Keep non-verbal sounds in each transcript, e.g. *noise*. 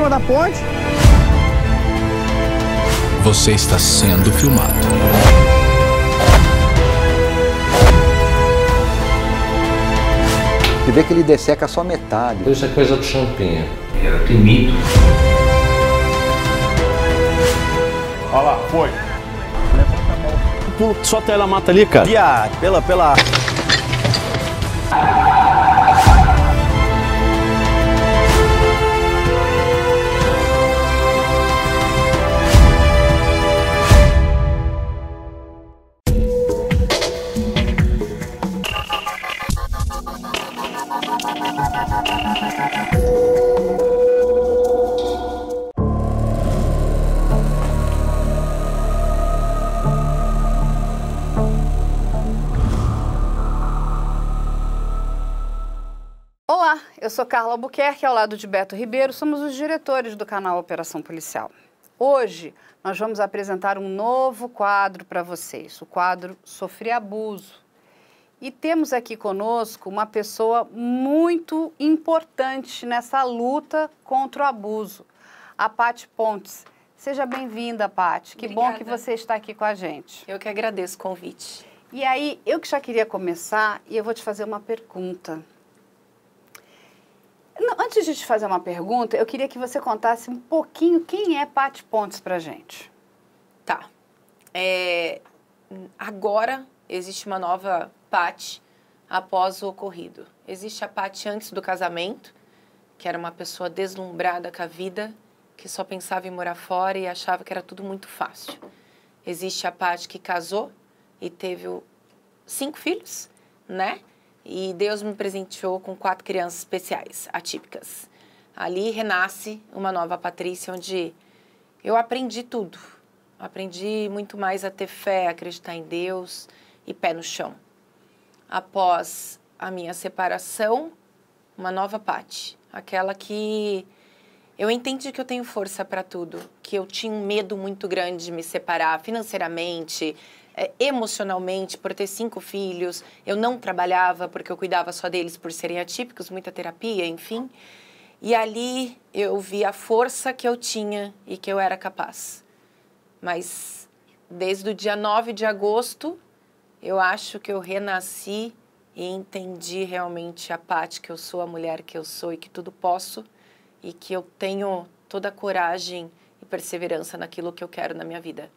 cima da ponte. Você está sendo filmado. Você vê que ele desseca só metade. Isso é coisa do champinha. Era temido. Olha lá, foi. Levanta a mão. Só até tela mata ali, cara. E a, pela, pela... Ah. sou Carla Albuquerque, ao lado de Beto Ribeiro, somos os diretores do canal Operação Policial. Hoje nós vamos apresentar um novo quadro para vocês, o quadro Sofrer Abuso. E temos aqui conosco uma pessoa muito importante nessa luta contra o abuso, a Pati Pontes. Seja bem-vinda, Pati. Que Obrigada. bom que você está aqui com a gente. Eu que agradeço o convite. E aí, eu que já queria começar e eu vou te fazer uma pergunta antes de te fazer uma pergunta, eu queria que você contasse um pouquinho quem é Pati Pontes pra gente. Tá. É, agora existe uma nova Pati após o ocorrido. Existe a Pati antes do casamento, que era uma pessoa deslumbrada com a vida, que só pensava em morar fora e achava que era tudo muito fácil. Existe a Pati que casou e teve cinco filhos, né? E Deus me presenteou com quatro crianças especiais, atípicas. Ali renasce uma nova Patrícia, onde eu aprendi tudo. Aprendi muito mais a ter fé, acreditar em Deus e pé no chão. Após a minha separação, uma nova Pati, aquela que eu entendi que eu tenho força para tudo, que eu tinha um medo muito grande de me separar financeiramente, é, emocionalmente por ter cinco filhos. Eu não trabalhava porque eu cuidava só deles por serem atípicos, muita terapia, enfim. E ali eu vi a força que eu tinha e que eu era capaz. Mas desde o dia 9 de agosto, eu acho que eu renasci e entendi realmente a parte que eu sou, a mulher que eu sou e que tudo posso e que eu tenho toda a coragem e perseverança naquilo que eu quero na minha vida.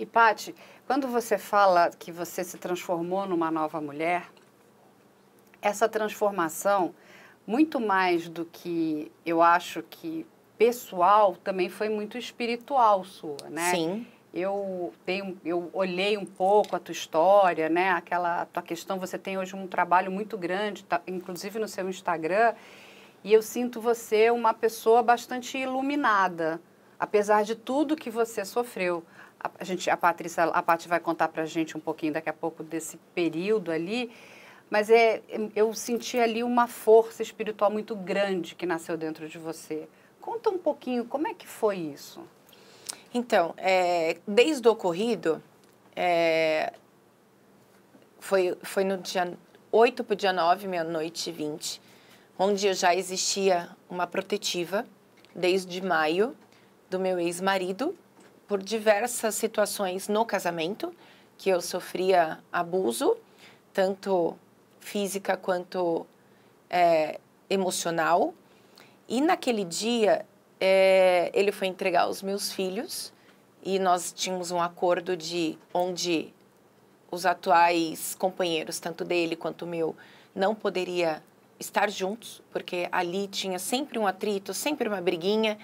E Pati, quando você fala que você se transformou numa nova mulher, essa transformação, muito mais do que eu acho que pessoal, também foi muito espiritual sua, né? Sim. Eu, tenho, eu olhei um pouco a tua história, né? Aquela tua questão, você tem hoje um trabalho muito grande, tá, inclusive no seu Instagram, e eu sinto você uma pessoa bastante iluminada, apesar de tudo que você sofreu a, gente, a Patrícia, a Paty vai contar para a gente um pouquinho daqui a pouco desse período ali, mas é, eu senti ali uma força espiritual muito grande que nasceu dentro de você. Conta um pouquinho como é que foi isso. Então, é, desde o ocorrido, é, foi, foi no dia 8 para o dia 9, meia-noite e 20, onde já existia uma protetiva desde maio do meu ex-marido, por diversas situações no casamento, que eu sofria abuso, tanto física quanto é, emocional. E naquele dia, é, ele foi entregar os meus filhos e nós tínhamos um acordo de onde os atuais companheiros, tanto dele quanto meu, não poderia estar juntos, porque ali tinha sempre um atrito, sempre uma briguinha,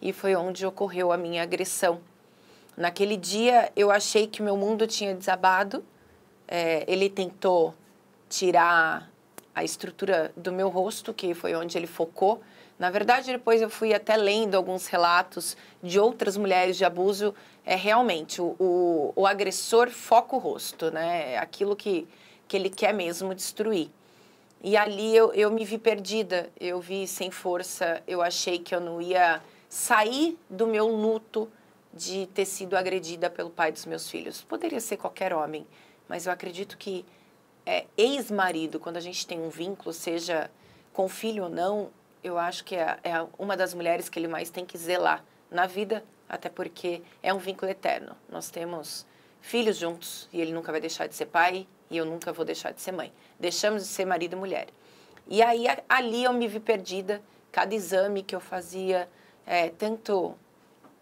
e foi onde ocorreu a minha agressão Naquele dia eu achei que meu mundo tinha desabado. É, ele tentou tirar a estrutura do meu rosto, que foi onde ele focou. Na verdade, depois eu fui até lendo alguns relatos de outras mulheres de abuso. É realmente o, o, o agressor foca o rosto, né? É aquilo que, que ele quer mesmo destruir. E ali eu, eu me vi perdida, eu vi sem força, eu achei que eu não ia sair do meu luto, de ter sido agredida pelo pai dos meus filhos. Poderia ser qualquer homem, mas eu acredito que é, ex-marido, quando a gente tem um vínculo, seja com filho ou não, eu acho que é, é uma das mulheres que ele mais tem que zelar na vida, até porque é um vínculo eterno. Nós temos filhos juntos e ele nunca vai deixar de ser pai e eu nunca vou deixar de ser mãe. Deixamos de ser marido e mulher. E aí ali eu me vi perdida. Cada exame que eu fazia, é, tanto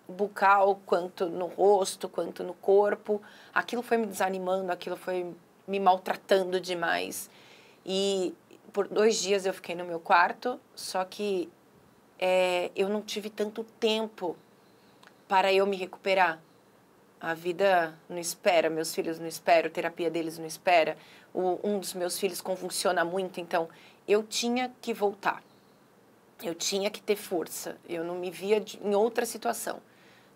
bucal, quanto no rosto, quanto no corpo. Aquilo foi me desanimando, aquilo foi me maltratando demais. E por dois dias eu fiquei no meu quarto, só que é, eu não tive tanto tempo para eu me recuperar. A vida não espera, meus filhos não esperam, a terapia deles não espera. O, um dos meus filhos convulsiona muito, então eu tinha que voltar. Eu tinha que ter força. Eu não me via de, em outra situação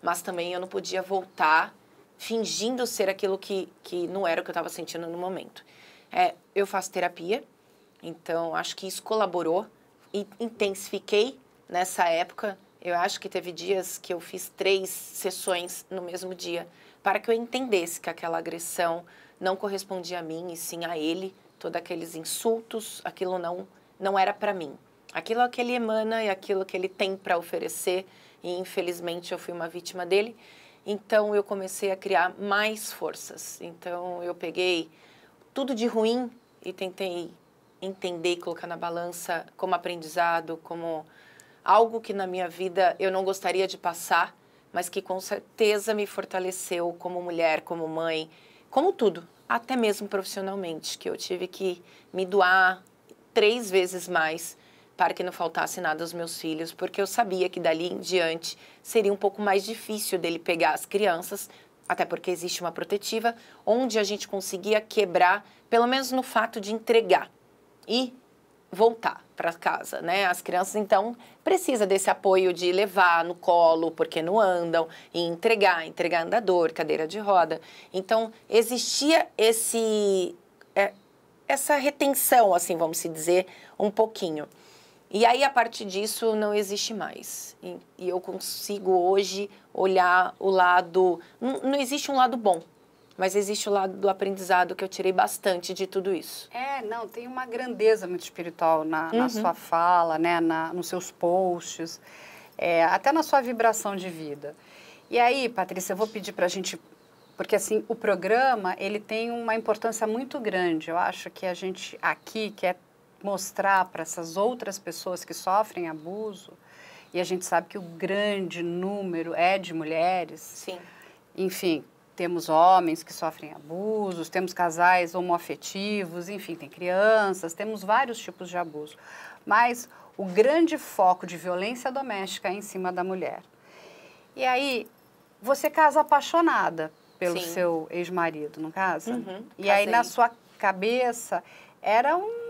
mas também eu não podia voltar fingindo ser aquilo que, que não era o que eu estava sentindo no momento. É, eu faço terapia, então acho que isso colaborou e intensifiquei nessa época. Eu acho que teve dias que eu fiz três sessões no mesmo dia para que eu entendesse que aquela agressão não correspondia a mim e sim a ele, todos aqueles insultos, aquilo não não era para mim. Aquilo que ele emana e aquilo que ele tem para oferecer e infelizmente eu fui uma vítima dele. Então eu comecei a criar mais forças. Então eu peguei tudo de ruim e tentei entender e colocar na balança como aprendizado, como algo que na minha vida eu não gostaria de passar, mas que com certeza me fortaleceu como mulher, como mãe, como tudo, até mesmo profissionalmente, que eu tive que me doar três vezes mais para que não faltasse nada aos meus filhos, porque eu sabia que dali em diante seria um pouco mais difícil dele pegar as crianças, até porque existe uma protetiva, onde a gente conseguia quebrar, pelo menos no fato de entregar e voltar para casa, né? As crianças então precisa desse apoio de levar no colo porque não andam e entregar, entregar andador, cadeira de roda. Então existia esse é, essa retenção, assim vamos se dizer, um pouquinho. E aí, a partir disso, não existe mais. E, e eu consigo hoje olhar o lado. Não, não existe um lado bom, mas existe o lado do aprendizado que eu tirei bastante de tudo isso. É, não, tem uma grandeza muito espiritual na, uhum. na sua fala, né, na, nos seus posts, é, até na sua vibração de vida. E aí, Patrícia, eu vou pedir para a gente, porque assim, o programa, ele tem uma importância muito grande. Eu acho que a gente aqui, que é mostrar para essas outras pessoas que sofrem abuso, e a gente sabe que o grande número é de mulheres. Sim. Enfim, temos homens que sofrem abusos, temos casais homoafetivos, enfim, tem crianças, temos vários tipos de abuso. Mas o grande foco de violência doméstica é em cima da mulher. E aí, você casa apaixonada pelo Sim. seu ex-marido, não casa? Uhum, e aí, na sua cabeça, era um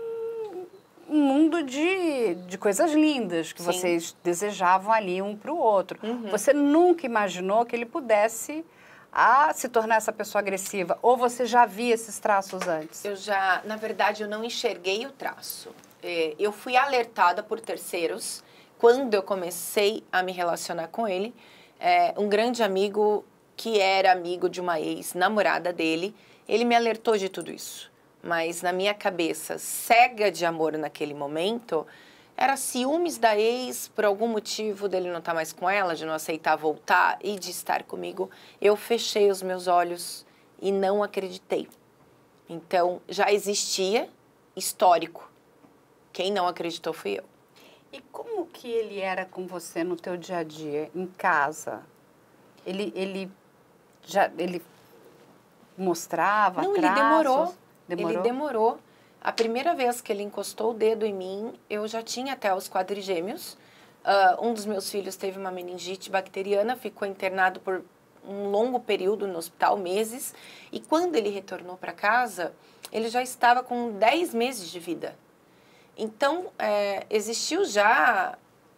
um mundo de, de coisas lindas que Sim. vocês desejavam ali um para o outro. Uhum. Você nunca imaginou que ele pudesse a se tornar essa pessoa agressiva? Ou você já via esses traços antes? Eu já, na verdade, eu não enxerguei o traço. É, eu fui alertada por terceiros quando eu comecei a me relacionar com ele. É, um grande amigo que era amigo de uma ex-namorada dele, ele me alertou de tudo isso mas na minha cabeça, cega de amor naquele momento, era ciúmes da ex por algum motivo dele não estar tá mais com ela, de não aceitar voltar e de estar comigo. Eu fechei os meus olhos e não acreditei. Então, já existia histórico. Quem não acreditou fui eu. E como que ele era com você no teu dia a dia, em casa? Ele, ele já ele mostrava Não, traços. ele demorou. Demorou? Ele demorou. A primeira vez que ele encostou o dedo em mim, eu já tinha até os quadrigêmeos. Uh, um dos meus filhos teve uma meningite bacteriana, ficou internado por um longo período no hospital, meses. E quando ele retornou para casa, ele já estava com 10 meses de vida. Então, é, existiu já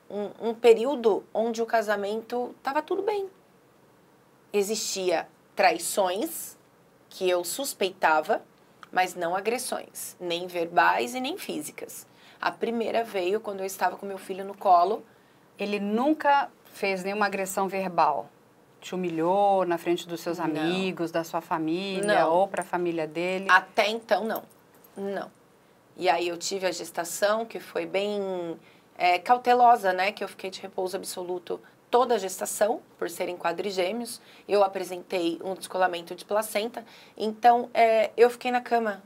um, um período onde o casamento estava tudo bem. Existia traições que eu suspeitava, mas não agressões, nem verbais e nem físicas. A primeira veio quando eu estava com meu filho no colo. Ele nunca fez nenhuma agressão verbal? Te humilhou na frente dos seus amigos, não. da sua família não. ou para a família dele? Até então, não. Não. E aí eu tive a gestação, que foi bem é, cautelosa, né? Que eu fiquei de repouso absoluto toda a gestação, por serem quadrigêmeos. Eu apresentei um descolamento de placenta. Então, é, eu fiquei na cama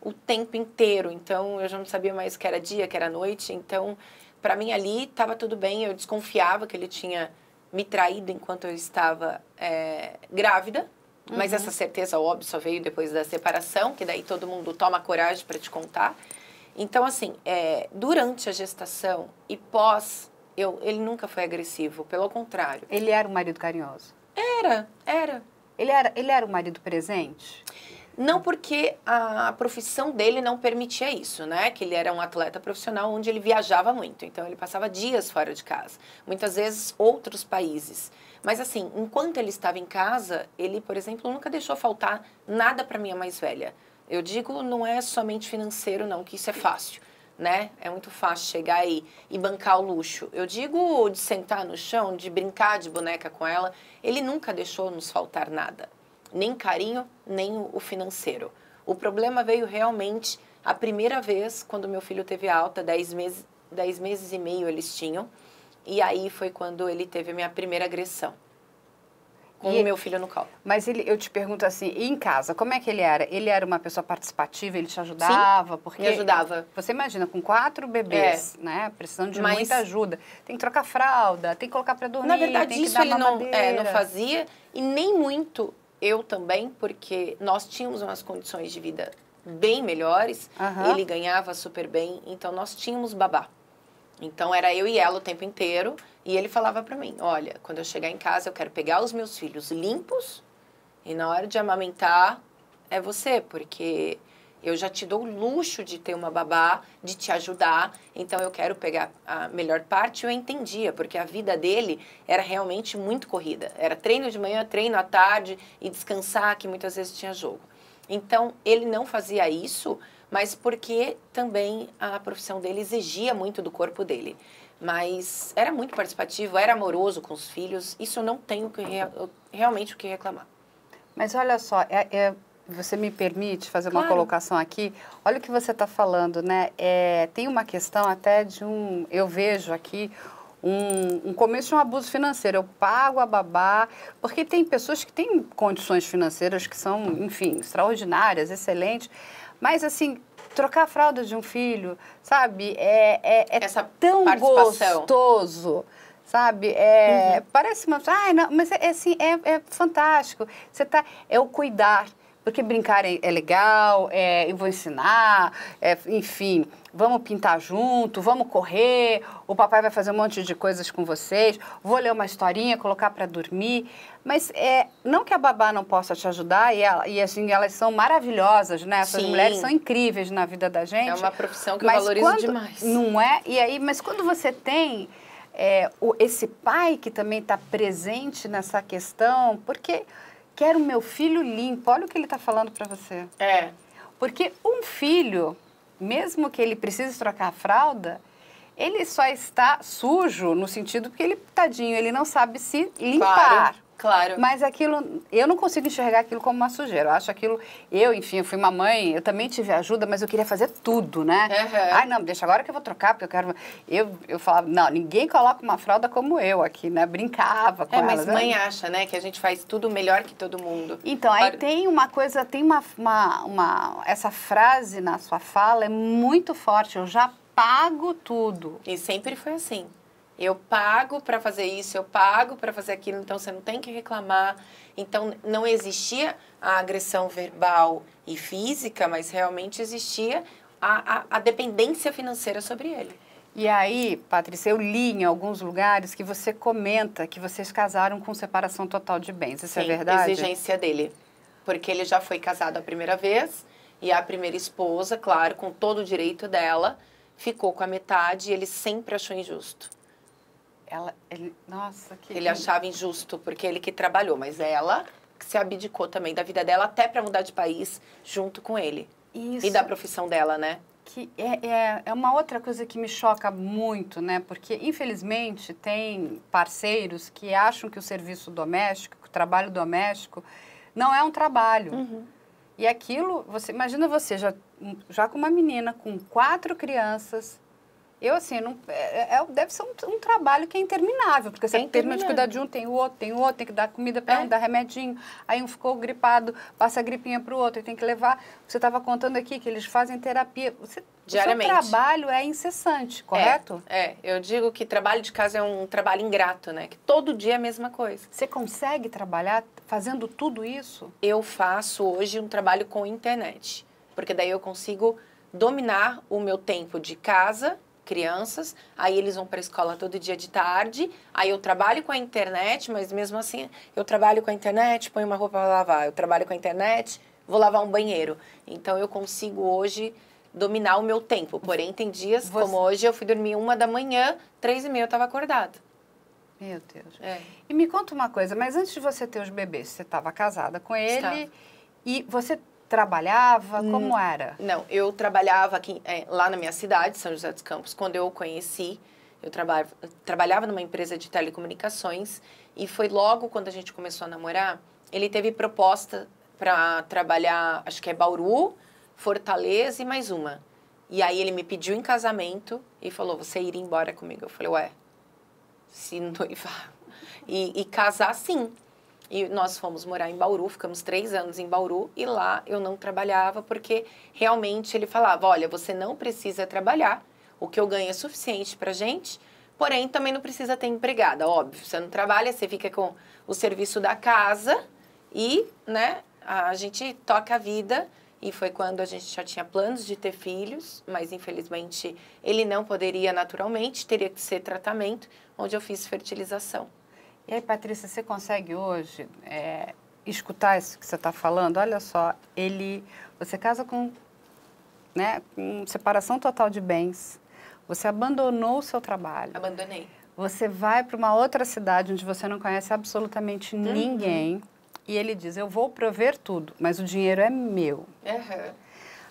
o tempo inteiro. Então, eu já não sabia mais que era dia, que era noite. Então, para mim ali estava tudo bem. Eu desconfiava que ele tinha me traído enquanto eu estava é, grávida. Uhum. Mas essa certeza, óbvio, só veio depois da separação, que daí todo mundo toma coragem para te contar. Então, assim, é, durante a gestação e pós eu, ele nunca foi agressivo, pelo contrário. Ele era um marido carinhoso? Era, era. Ele era, ele era um marido presente? Não porque a profissão dele não permitia isso, né? Que ele era um atleta profissional onde ele viajava muito, então ele passava dias fora de casa, muitas vezes outros países. Mas assim, enquanto ele estava em casa, ele, por exemplo, nunca deixou faltar nada para minha mais velha. Eu digo, não é somente financeiro não, que isso é fácil né? É muito fácil chegar aí e bancar o luxo. Eu digo de sentar no chão, de brincar de boneca com ela, ele nunca deixou nos faltar nada, nem carinho, nem o financeiro. O problema veio realmente a primeira vez quando meu filho teve alta, 10 meses, dez meses e meio eles tinham, e aí foi quando ele teve a minha primeira agressão com o meu filho no colo. Mas ele, eu te pergunto assim, em casa, como é que ele era? Ele era uma pessoa participativa, ele te ajudava? Sim, porque me ajudava. Você imagina, com quatro bebês, é. né, precisando de Mas... muita ajuda, tem que trocar fralda, tem que colocar para dormir, Na verdade, isso ele não, é, não fazia, e nem muito eu também, porque nós tínhamos umas condições de vida bem melhores, uhum. ele ganhava super bem, então nós tínhamos babá. Então era eu e ela o tempo inteiro, e ele falava para mim: olha, quando eu chegar em casa, eu quero pegar os meus filhos limpos e na hora de amamentar é você, porque eu já te dou o luxo de ter uma babá, de te ajudar, então eu quero pegar a melhor parte. Eu entendia, porque a vida dele era realmente muito corrida. Era treino de manhã, treino à tarde e descansar, que muitas vezes tinha jogo. Então ele não fazia isso, mas porque também a profissão dele exigia muito do corpo dele. Mas era muito participativo, era amoroso com os filhos. Isso eu não tenho que re realmente o que reclamar. Mas olha só, é, é, você me permite fazer claro. uma colocação aqui? Olha o que você está falando, né? É, tem uma questão até de um. Eu vejo aqui um, um, começo de um abuso financeiro. Eu pago a babá, porque tem pessoas que têm condições financeiras que são, enfim, extraordinárias, excelentes, mas assim, trocar a fralda de um filho, sabe? É, é, é Essa tão gostoso sabe? É, uhum. Parece uma. Ai, não, mas é, é assim, é, é fantástico. Você tá, é o cuidar, porque brincar é, é legal, é, eu vou ensinar, é, enfim, vamos pintar junto, vamos correr, o papai vai fazer um monte de coisas com vocês, vou ler uma historinha, colocar para dormir. Mas é, não que a babá não possa te ajudar, e, ela, e assim, elas são maravilhosas, né? Essas Sim. mulheres são incríveis na vida da gente. É uma profissão que eu valorizo quando, demais. Não é? E aí, mas quando você tem é, o, esse pai que também está presente nessa questão, porque quero meu filho limpo. Olha o que ele está falando para você. É. Porque um filho, mesmo que ele precise trocar a fralda, ele só está sujo no sentido porque ele, tadinho, ele não sabe se limpar. Claro. Claro. Mas aquilo, eu não consigo enxergar aquilo como uma sujeira. Eu acho aquilo, eu, enfim, eu fui uma mãe, eu também tive ajuda, mas eu queria fazer tudo, né? Uhum. Ai, não, deixa agora que eu vou trocar, porque eu quero. Eu, eu falava, não, ninguém coloca uma fralda como eu aqui, né? Brincava com É, mas elas, né? mãe né? acha, né, que a gente faz tudo melhor que todo mundo. Então, aí Para... tem uma coisa, tem uma, uma, uma. Essa frase na sua fala é muito forte. Eu já pago tudo. E sempre foi assim. Eu pago para fazer isso, eu pago para fazer aquilo, então você não tem que reclamar. Então não existia a agressão verbal e física, mas realmente existia a, a, a dependência financeira sobre ele. E aí, Patrícia, eu li em alguns lugares que você comenta que vocês casaram com separação total de bens. Isso é Sim, é verdade? exigência dele. Porque ele já foi casado a primeira vez e a primeira esposa, claro, com todo o direito dela, ficou com a metade e ele sempre achou injusto. Ela, ele, nossa, que. Ele achava injusto, porque ele que trabalhou, mas ela que se abdicou também da vida dela até para mudar de país junto com ele. Isso. E da profissão dela, né? Que é, é, é uma outra coisa que me choca muito, né? Porque, infelizmente, tem parceiros que acham que o serviço doméstico, o trabalho doméstico, não é um trabalho. Uhum. E aquilo, você imagina você já, já com uma menina com quatro crianças, eu, assim, não, é, é, é, deve ser um, um, trabalho que é interminável, porque você é termina de cuidar de um, tem o outro, tem o outro, tem que dar comida para é. um, dar remedinho. Aí um ficou gripado, passa a gripinha para o outro, e tem que levar. Você estava contando aqui que eles fazem terapia. Você, Diariamente. O seu trabalho é incessante, é, correto? É, eu digo que trabalho de casa é um trabalho ingrato, né? Que todo dia é a mesma coisa. Você consegue trabalhar fazendo tudo isso? Eu faço hoje um trabalho com internet, porque daí eu consigo dominar o meu tempo de casa crianças, aí eles vão para a escola todo dia de tarde, aí eu trabalho com a internet, mas mesmo assim eu trabalho com a internet, ponho uma roupa para lavar, eu trabalho com a internet, vou lavar um banheiro. Então eu consigo hoje dominar o meu tempo. Porém, tem dias Você... como hoje eu fui dormir uma da manhã, três e meia eu estava acordada Meu Deus. É. E me conta uma coisa, mas antes de você ter os bebês, você estava casada com ele e você trabalhava? Como hum. era? Não, eu trabalhava aqui, é, lá na minha cidade, São José dos Campos, quando eu conheci. Eu trabalhava, trabalhava numa empresa de telecomunicações e foi logo quando a gente começou a namorar, ele teve proposta para trabalhar, acho que é Bauru, Fortaleza e mais uma. E aí ele me pediu em casamento e falou: "Você ir embora comigo?" Eu falei: "Ué, se noivar e, e casar sim". E nós fomos morar em Bauru, ficamos três anos em Bauru e lá eu não trabalhava porque realmente ele falava: olha, você não precisa trabalhar, o que eu ganho é suficiente para gente. Porém, também não precisa ter empregada, óbvio. Você não trabalha, você fica com o serviço da casa e, né, a gente toca a vida. E foi quando a gente já tinha planos de ter filhos, mas infelizmente ele não poderia naturalmente, teria que ser tratamento, onde eu fiz fertilização. E aí, Patrícia, você consegue hoje é, escutar isso que você está falando? Olha só, ele, você casa com, né, com separação total de bens, você abandonou o seu trabalho. Abandonei. Você vai para uma outra cidade onde você não conhece absolutamente uhum. ninguém e ele diz: Eu vou prover tudo, mas o dinheiro é meu. Uhum.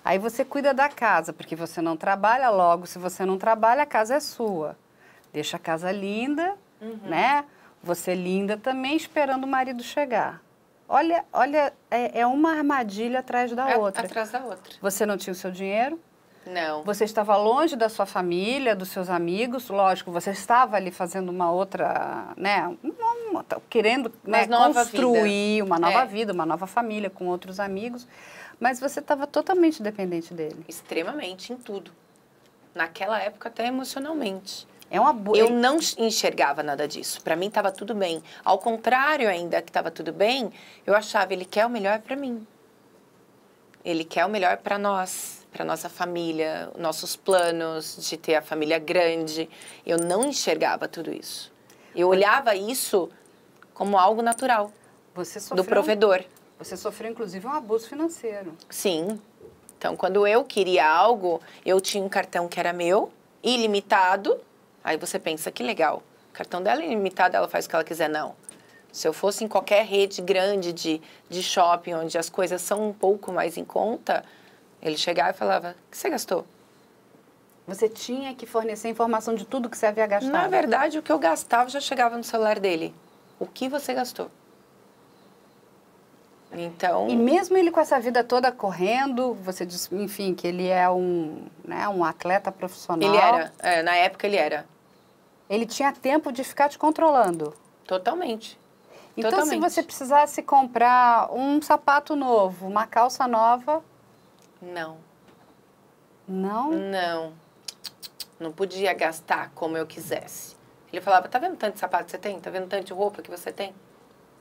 Aí você cuida da casa, porque você não trabalha logo. Se você não trabalha, a casa é sua. Deixa a casa linda, uhum. né? Você é linda também esperando o marido chegar. Olha, olha, é, é uma armadilha atrás da é, outra. Atrás da outra. Você não tinha o seu dinheiro? Não. Você estava longe da sua família, dos seus amigos, lógico, você estava ali fazendo uma outra, né, uma, tá querendo né, construir vida. uma nova é. vida, uma nova família com outros amigos, mas você estava totalmente dependente dele. Extremamente, em tudo. Naquela época, até emocionalmente. É uma boa. Eu não enxergava nada disso. Para mim estava tudo bem. Ao contrário, ainda que estava tudo bem, eu achava ele quer o melhor para mim. Ele quer o melhor para nós, para nossa família, nossos planos de ter a família grande. Eu não enxergava tudo isso. Eu olhava isso como algo natural sofreu, do provedor. Você sofreu inclusive um abuso financeiro. Sim. Então, quando eu queria algo, eu tinha um cartão que era meu, ilimitado, Aí você pensa, que legal, o cartão dela é ilimitado, ela faz o que ela quiser. Não. Se eu fosse em qualquer rede grande de, de shopping, onde as coisas são um pouco mais em conta, ele chegava e falava, o que você gastou? Você tinha que fornecer informação de tudo que você havia gastado? Na verdade, o que eu gastava já chegava no celular dele. O que você gastou? Então... E mesmo ele com essa vida toda correndo, você diz, enfim, que ele é um, né, um atleta profissional. Ele era, é, na época ele era ele tinha tempo de ficar te controlando. Totalmente. Então, Totalmente. se você precisasse comprar um sapato novo, uma calça nova. Não. Não? Não. Não podia gastar como eu quisesse. Ele falava: tá vendo tanto de sapato que você tem? Tá vendo tanto de roupa que você tem?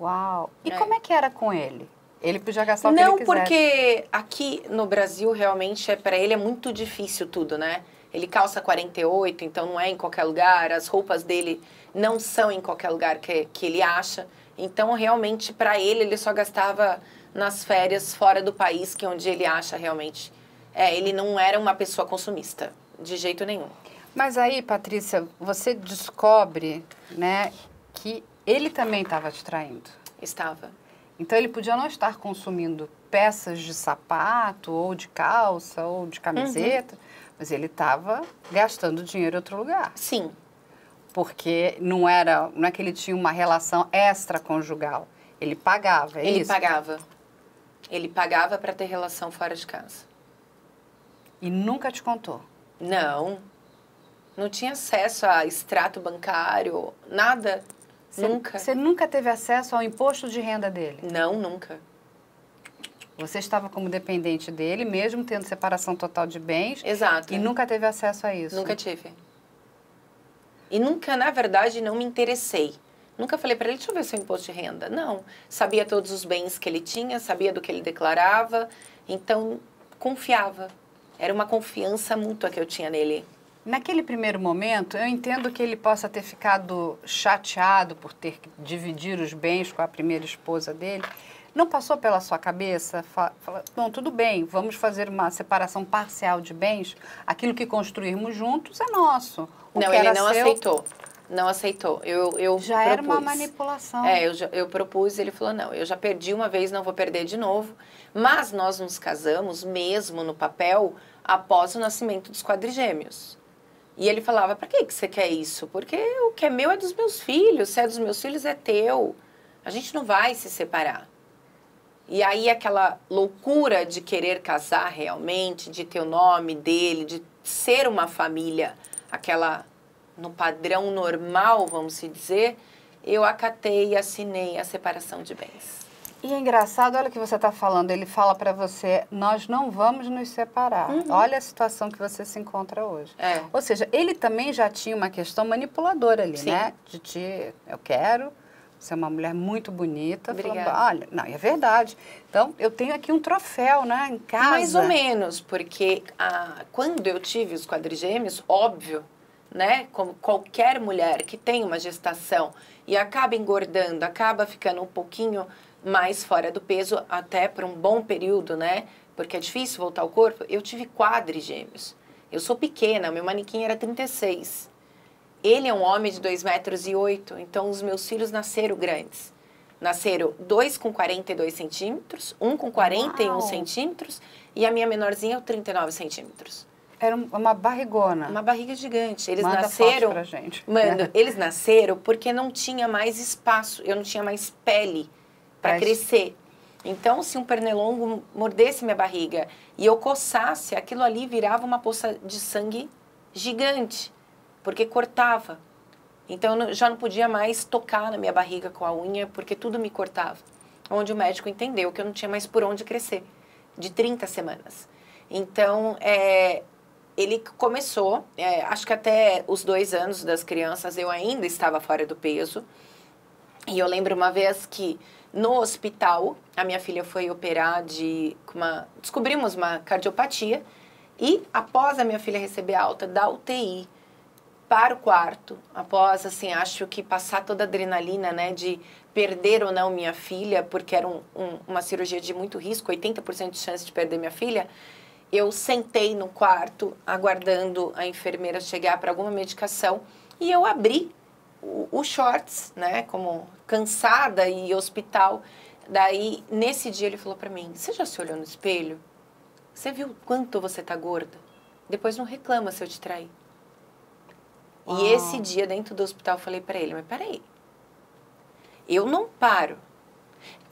Uau! E é. como é que era com ele? Ele podia gastar o Não, que ele quisesse. Não, porque aqui no Brasil realmente é para ele é muito difícil tudo, né? Ele calça 48, então não é em qualquer lugar. As roupas dele não são em qualquer lugar que, que ele acha. Então, realmente, para ele, ele só gastava nas férias fora do país, que é onde ele acha realmente. É, ele não era uma pessoa consumista, de jeito nenhum. Mas aí, Patrícia, você descobre né, que ele também estava te traindo. Estava. Então, ele podia não estar consumindo peças de sapato, ou de calça, ou de uhum. camiseta. Uhum mas ele estava gastando dinheiro em outro lugar. Sim. Porque não era, não é que ele tinha uma relação extraconjugal. Ele pagava, é ele isso? pagava. Ele pagava para ter relação fora de casa. E nunca te contou? Não. Não tinha acesso a extrato bancário, nada. Cê, nunca. Você nunca teve acesso ao imposto de renda dele? Não, nunca. Você estava como dependente dele, mesmo tendo separação total de bens. Exato. E nunca teve acesso a isso. Nunca tive. E nunca, na verdade, não me interessei. Nunca falei para ele, deixa eu ver seu imposto de renda. Não. Sabia todos os bens que ele tinha, sabia do que ele declarava. Então, confiava. Era uma confiança mútua que eu tinha nele. Naquele primeiro momento, eu entendo que ele possa ter ficado chateado por ter que dividir os bens com a primeira esposa dele. Não passou pela sua cabeça? Fala, bom, tudo bem, vamos fazer uma separação parcial de bens. Aquilo que construirmos juntos é nosso. O não, ele não seu, aceitou. Não aceitou. Eu, eu já propus. era uma manipulação. É, eu, eu propus ele falou, não, eu já perdi uma vez, não vou perder de novo. Mas nós nos casamos, mesmo no papel, após o nascimento dos quadrigêmeos. E ele falava, para que, que você quer isso? Porque o que é meu é dos meus filhos, se é dos meus filhos é teu. A gente não vai se separar. E aí aquela loucura de querer casar realmente, de ter o nome dele, de ser uma família, aquela no padrão normal, vamos se dizer, eu acatei e assinei a separação de bens. E é engraçado, olha o que você está falando. Ele fala para você: nós não vamos nos separar. Uhum. Olha a situação que você se encontra hoje. É. Ou seja, ele também já tinha uma questão manipuladora ali, Sim. né? De te, eu quero, você é uma mulher muito bonita. Obrigada. Falando, Olha, não, é verdade. Então, eu tenho aqui um troféu, né, em casa. Mais ou menos, porque ah, quando eu tive os quadrigêmeos, óbvio, né, como qualquer mulher que tem uma gestação e acaba engordando, acaba ficando um pouquinho mais fora do peso até por um bom período, né, porque é difícil voltar ao corpo, eu tive quadrigêmeos. Eu sou pequena, meu manequim era 36. Ele é um homem de 2 metros e oito, então os meus filhos nasceram grandes. Nasceram dois com 42 centímetros, um com 41 Uau. centímetros e a minha menorzinha com é 39 centímetros. Era uma barrigona. Uma barriga gigante. Eles Manda nasceram. Pra gente. Mano, *laughs* eles nasceram porque não tinha mais espaço, eu não tinha mais pele para crescer. Então, se um pernilongo mordesse minha barriga e eu coçasse, aquilo ali virava uma poça de sangue gigante porque cortava. Então eu já não podia mais tocar na minha barriga com a unha, porque tudo me cortava. Onde o médico entendeu que eu não tinha mais por onde crescer, de 30 semanas. Então, é, ele começou, é, acho que até os dois anos das crianças eu ainda estava fora do peso. E eu lembro uma vez que no hospital, a minha filha foi operar de uma. Descobrimos uma cardiopatia. E após a minha filha receber alta da UTI, para o quarto, após, assim, acho que passar toda a adrenalina, né, de perder ou não minha filha, porque era um, um, uma cirurgia de muito risco, 80% de chance de perder minha filha, eu sentei no quarto, aguardando a enfermeira chegar para alguma medicação, e eu abri o, o shorts, né, como cansada e hospital. Daí, nesse dia, ele falou para mim, você já se olhou no espelho? Você viu quanto você tá gorda? Depois não reclama se eu te trair. E ah. esse dia, dentro do hospital, eu falei para ele: Mas peraí, eu não paro.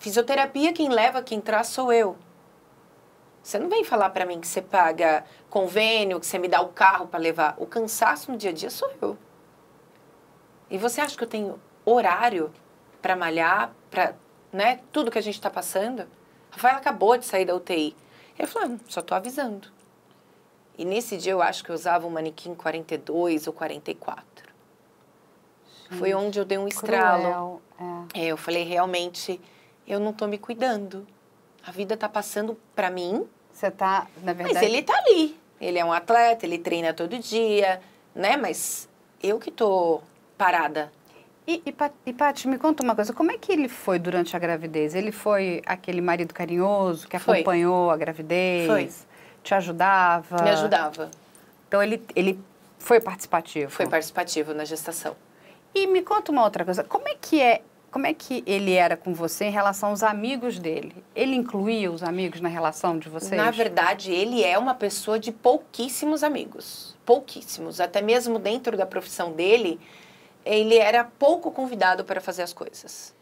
Fisioterapia, quem leva, quem traz sou eu. Você não vem falar para mim que você paga convênio, que você me dá o carro para levar. O cansaço no dia a dia sou eu. E você acha que eu tenho horário para malhar, para né, tudo que a gente está passando? A Rafaela acabou de sair da UTI. Ele falou: ah, só estou avisando. E nesse dia eu acho que eu usava um manequim 42 ou 44. Gente, Foi onde eu dei um estralo. é. É, eu falei, realmente, eu não estou me cuidando. A vida está passando para mim. Você está, na verdade... Mas ele está ali. Ele é um atleta, ele treina todo dia, né? Mas eu que tô parada. E, e, e Paty, me conta uma coisa, como é que ele foi durante a gravidez? Ele foi aquele marido carinhoso que foi. acompanhou a gravidez? Foi te ajudava? Me ajudava. Então ele, ele foi participativo? Foi participativo na gestação. E me conta uma outra coisa, como é que é como é que ele era com você em relação aos amigos dele? Ele incluía os amigos na relação de vocês? Na verdade, ele é uma pessoa de pouquíssimos amigos. Pouquíssimos. Até mesmo dentro da profissão dele, ele era pouco convidado para fazer as coisas.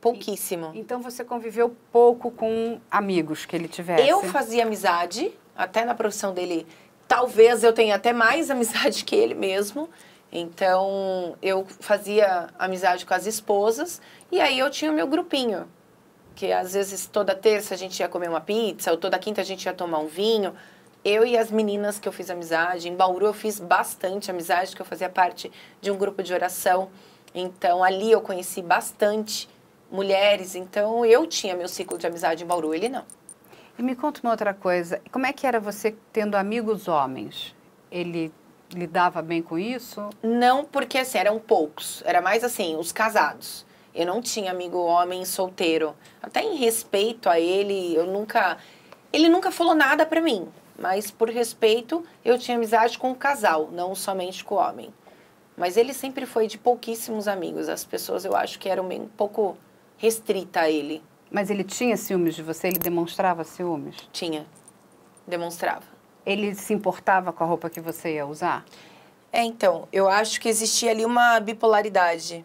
Pouquíssimo. E, então você conviveu pouco com amigos que ele tivesse? Eu fazia amizade, até na profissão dele. Talvez eu tenha até mais *laughs* amizade que ele mesmo. Então eu fazia amizade com as esposas e aí eu tinha o meu grupinho. Que às vezes toda terça a gente ia comer uma pizza, ou toda quinta a gente ia tomar um vinho. Eu e as meninas que eu fiz amizade. Em Bauru eu fiz bastante amizade, que eu fazia parte de um grupo de oração. Então ali eu conheci bastante mulheres. Então eu tinha meu ciclo de amizade em Bauru, ele não. E me conta uma outra coisa, como é que era você tendo amigos homens? Ele lidava bem com isso? Não, porque assim, eram poucos. Era mais assim, os casados. Eu não tinha amigo homem solteiro. Até em respeito a ele, eu nunca. Ele nunca falou nada para mim. Mas por respeito, eu tinha amizade com o casal, não somente com o homem. Mas ele sempre foi de pouquíssimos amigos. As pessoas eu acho que eram meio um pouco restrita a ele. Mas ele tinha ciúmes de você? Ele demonstrava ciúmes? Tinha. Demonstrava. Ele se importava com a roupa que você ia usar? É, então, eu acho que existia ali uma bipolaridade.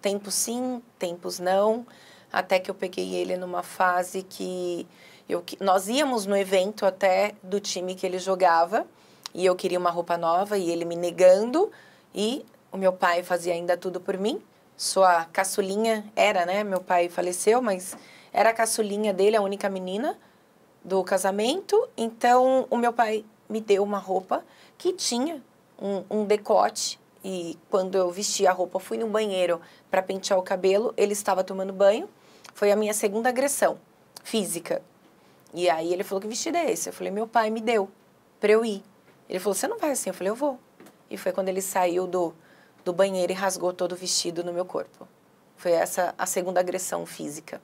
Tempos sim, tempos não, até que eu peguei ele numa fase que eu, nós íamos no evento até do time que ele jogava e eu queria uma roupa nova e ele me negando e o meu pai fazia ainda tudo por mim sua caçulinha, era, né? Meu pai faleceu, mas era a caçulinha dele, a única menina do casamento. Então, o meu pai me deu uma roupa que tinha um, um decote. E quando eu vesti a roupa, fui no banheiro para pentear o cabelo. Ele estava tomando banho. Foi a minha segunda agressão física. E aí ele falou: Que vestido é esse? Eu falei: Meu pai me deu para eu ir. Ele falou: Você não vai assim? Eu falei: Eu vou. E foi quando ele saiu do, do banheiro e rasgou todo o vestido no meu corpo. Foi essa a segunda agressão física.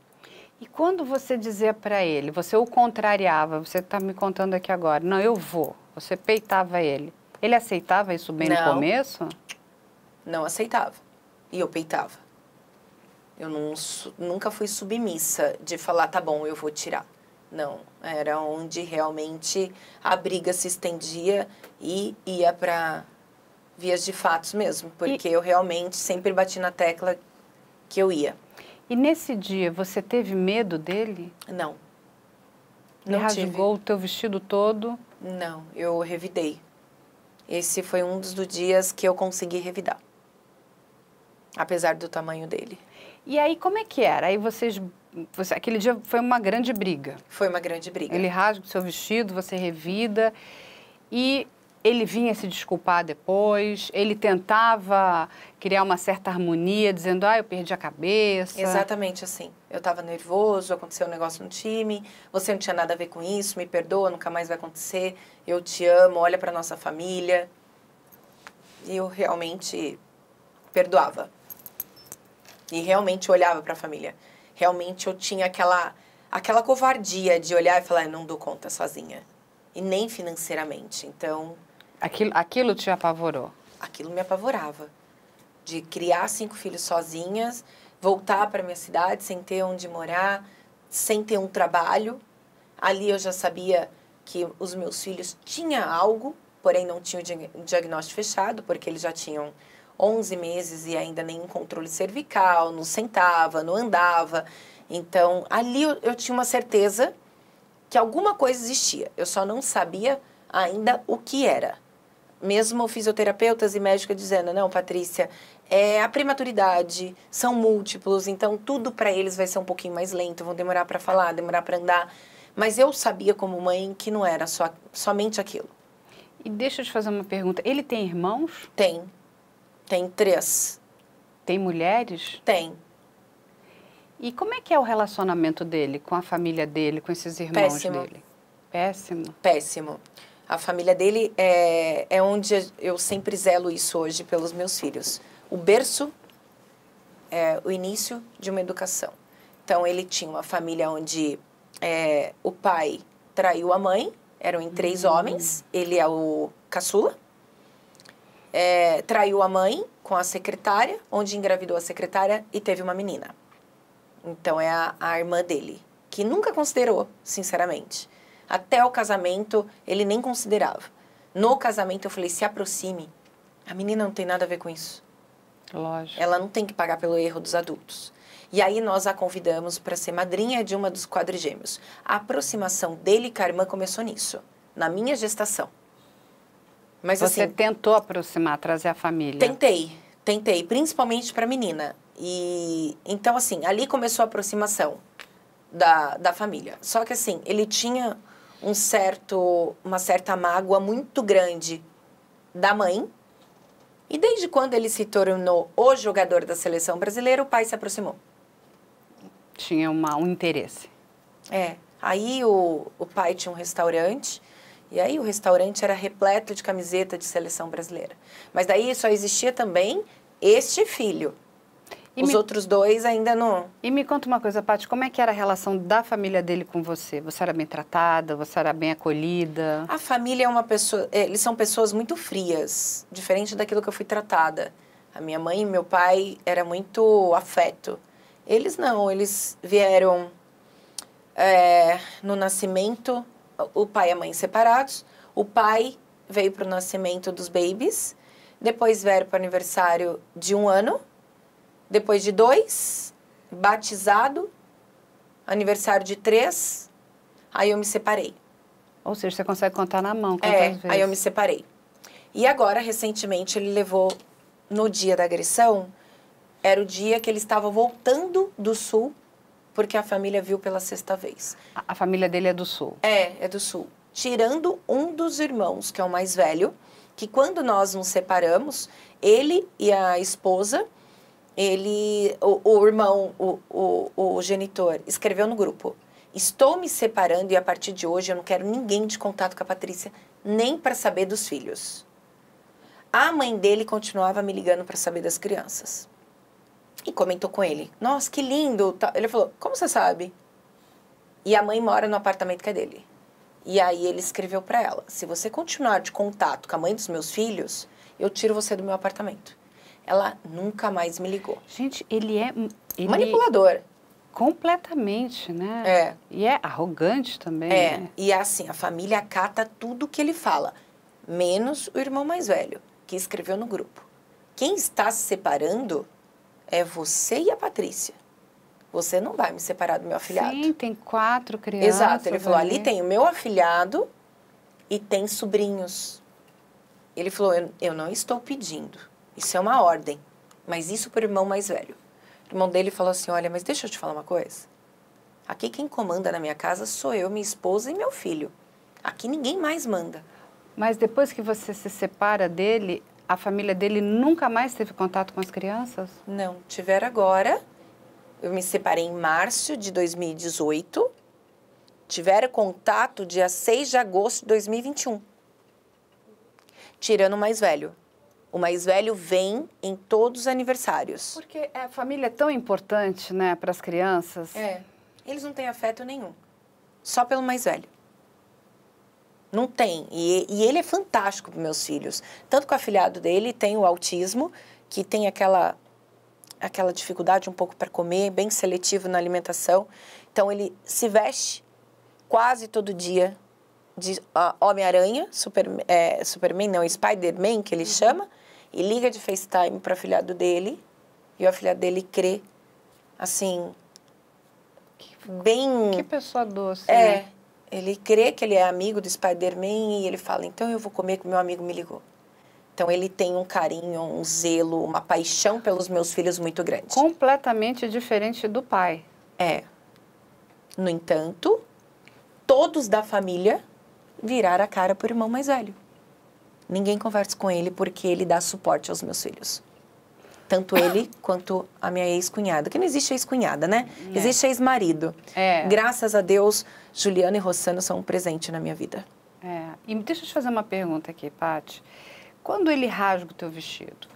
E quando você dizia para ele, você o contrariava, você está me contando aqui agora, não, eu vou, você peitava ele. Ele aceitava isso bem não, no começo? Não aceitava. E eu peitava. Eu não, nunca fui submissa de falar, tá bom, eu vou tirar. Não, era onde realmente a briga se estendia e ia para vias de fatos mesmo, porque e... eu realmente sempre bati na tecla que eu ia. E nesse dia, você teve medo dele? Não. Não Ele tive. rasgou o teu vestido todo? Não, eu revidei. Esse foi um dos dias que eu consegui revidar. Apesar do tamanho dele. E aí, como é que era? Aí vocês... Você, aquele dia foi uma grande briga. Foi uma grande briga. Ele rasga o seu vestido, você revida. E ele vinha se desculpar depois, ele tentava criar uma certa harmonia, dizendo, ah, eu perdi a cabeça. Exatamente assim. Eu estava nervoso, aconteceu um negócio no time, você não tinha nada a ver com isso, me perdoa, nunca mais vai acontecer, eu te amo, olha para nossa família. E eu realmente perdoava. E realmente olhava para a família. Realmente eu tinha aquela, aquela covardia de olhar e falar, ah, não dou conta sozinha. E nem financeiramente. Então, Aquilo, aquilo te apavorou? Aquilo me apavorava. De criar cinco filhos sozinhas, voltar para minha cidade sem ter onde morar, sem ter um trabalho. Ali eu já sabia que os meus filhos tinham algo, porém não tinham o diagnóstico fechado, porque eles já tinham 11 meses e ainda nenhum controle cervical, não sentava, não andava. Então, ali eu, eu, tinha uma certeza que alguma coisa existia. Eu só não sabia ainda o que era mesmo fisioterapeutas e médicos dizendo, não, Patrícia, é a prematuridade, são múltiplos, então tudo para eles vai ser um pouquinho mais lento, vão demorar para falar, demorar para andar. Mas eu sabia como mãe que não era só, somente aquilo. E deixa eu te fazer uma pergunta. Ele tem irmãos? Tem. Tem três. Tem mulheres? Tem. E como é que é o relacionamento dele com a família dele, com esses irmãos Péssimo. dele? Péssimo. Péssimo. A família dele é, é onde eu sempre zelo isso hoje pelos meus filhos. O berço é o início de uma educação. Então, ele tinha uma família onde é, o pai traiu a mãe, eram em três uhum. homens, ele é o caçula. É, traiu a mãe com a secretária, onde engravidou a secretária e teve uma menina. Então é a, a irmã dele, que nunca considerou, sinceramente. Até o casamento, ele nem considerava. No casamento, eu falei: se aproxime. A menina não tem nada a ver com isso. Lógico. Ela não tem que pagar pelo erro dos adultos. E aí nós a convidamos para ser madrinha de uma dos quadrigêmeos. A aproximação dele com a irmã começou nisso, na minha gestação. Mas Você assim, tentou aproximar, trazer a família? Tentei, tentei, principalmente para a menina. E então assim, ali começou a aproximação da, da família. Só que assim, ele tinha um certo, uma certa mágoa muito grande da mãe. E desde quando ele se tornou o jogador da seleção brasileira, o pai se aproximou. Tinha uma, um interesse. É. Aí o, o pai tinha um restaurante, e aí o restaurante era repleto de camiseta de seleção brasileira. Mas daí só existia também este filho. E Os me... outros dois ainda não. E me conta uma coisa, Paty, como é que era a relação da família dele com você? Você era bem tratada? Você era bem acolhida? A família é uma pessoa. É, eles são pessoas muito frias, diferente daquilo que eu fui tratada. A minha mãe e meu pai era muito afeto. Eles não, eles vieram é, no nascimento, o pai e a mãe separados. O pai veio para o nascimento dos babies, depois veio para o aniversário de um ano depois de dois, batizado, aniversário de três, aí eu me separei. Ou seja, você consegue contar na mão quantas é, vezes. aí eu me separei. E agora, recentemente, ele levou, no dia da agressão, era o dia que ele estava voltando do Sul, porque a família viu pela sexta vez. A, a família dele é do Sul? É, é do Sul. Tirando um dos irmãos, que é o mais velho, que quando nós nos separamos, ele e a esposa ele, o, o irmão, o, o, o genitor, escreveu no grupo: Estou me separando e a partir de hoje eu não quero ninguém de contato com a Patrícia, nem para saber dos filhos. A mãe dele continuava me ligando para saber das crianças. E comentou com ele: Nossa, que lindo! Tá. Ele falou: Como você sabe? E a mãe mora no apartamento que é dele. E aí ele escreveu para ela: Se você continuar de contato com a mãe dos meus filhos, eu tiro você do meu apartamento. Ela nunca mais me ligou. Gente, ele é. Ele... Manipulador. Completamente, né? É. E é arrogante também. É. Né? E é assim, a família acata tudo que ele fala, menos o irmão mais velho, que escreveu no grupo. Quem está se separando é você e a Patrícia. Você não vai me separar do meu afilhado. Sim, tem quatro crianças. Exato, ele falou: ali, ali tem o meu afilhado e tem sobrinhos. Ele falou: eu, eu não estou pedindo isso é uma ordem. Mas isso para o irmão mais velho. O irmão dele falou assim: Olha, mas deixa eu te falar uma coisa. Aqui quem comanda na minha casa sou eu, minha esposa e meu filho. Aqui ninguém mais manda. Mas depois que você se separa dele, a família dele nunca mais teve contato com as crianças? Não, tiveram agora. Eu me separei em março de 2018. Tiveram contato dia 6 de agosto de 2021. Tirando o mais velho. O mais velho vem em todos os aniversários. Porque a família é tão importante, né, para as crianças. É. Eles não têm afeto nenhum. Só pelo mais velho. Não tem. E, e ele é fantástico para meus filhos. Tanto que o afilhado dele tem o autismo, que tem aquela aquela dificuldade um pouco para comer, bem seletivo na alimentação. Então ele se veste quase todo dia de Homem-Aranha, Super, é, Superman, não, Spider-Man, que ele uhum. chama, e liga de FaceTime para afilhado dele, e o afilhado dele crê, assim, que, bem... Que pessoa doce, É, né? ele crê que ele é amigo do Spider-Man e ele fala, então eu vou comer que meu amigo me ligou. Então ele tem um carinho, um zelo, uma paixão pelos meus filhos muito grande. Completamente diferente do pai. É. No entanto, todos da família viraram a cara para o irmão mais velho. Ninguém conversa com ele porque ele dá suporte aos meus filhos. Tanto ele *laughs* quanto a minha ex-cunhada. Que não existe ex-cunhada, né? É. Existe ex-marido. É. Graças a Deus, Juliana e Rossano são um presente na minha vida. É. E deixa eu te fazer uma pergunta aqui, Paty. Quando ele rasga o teu vestido,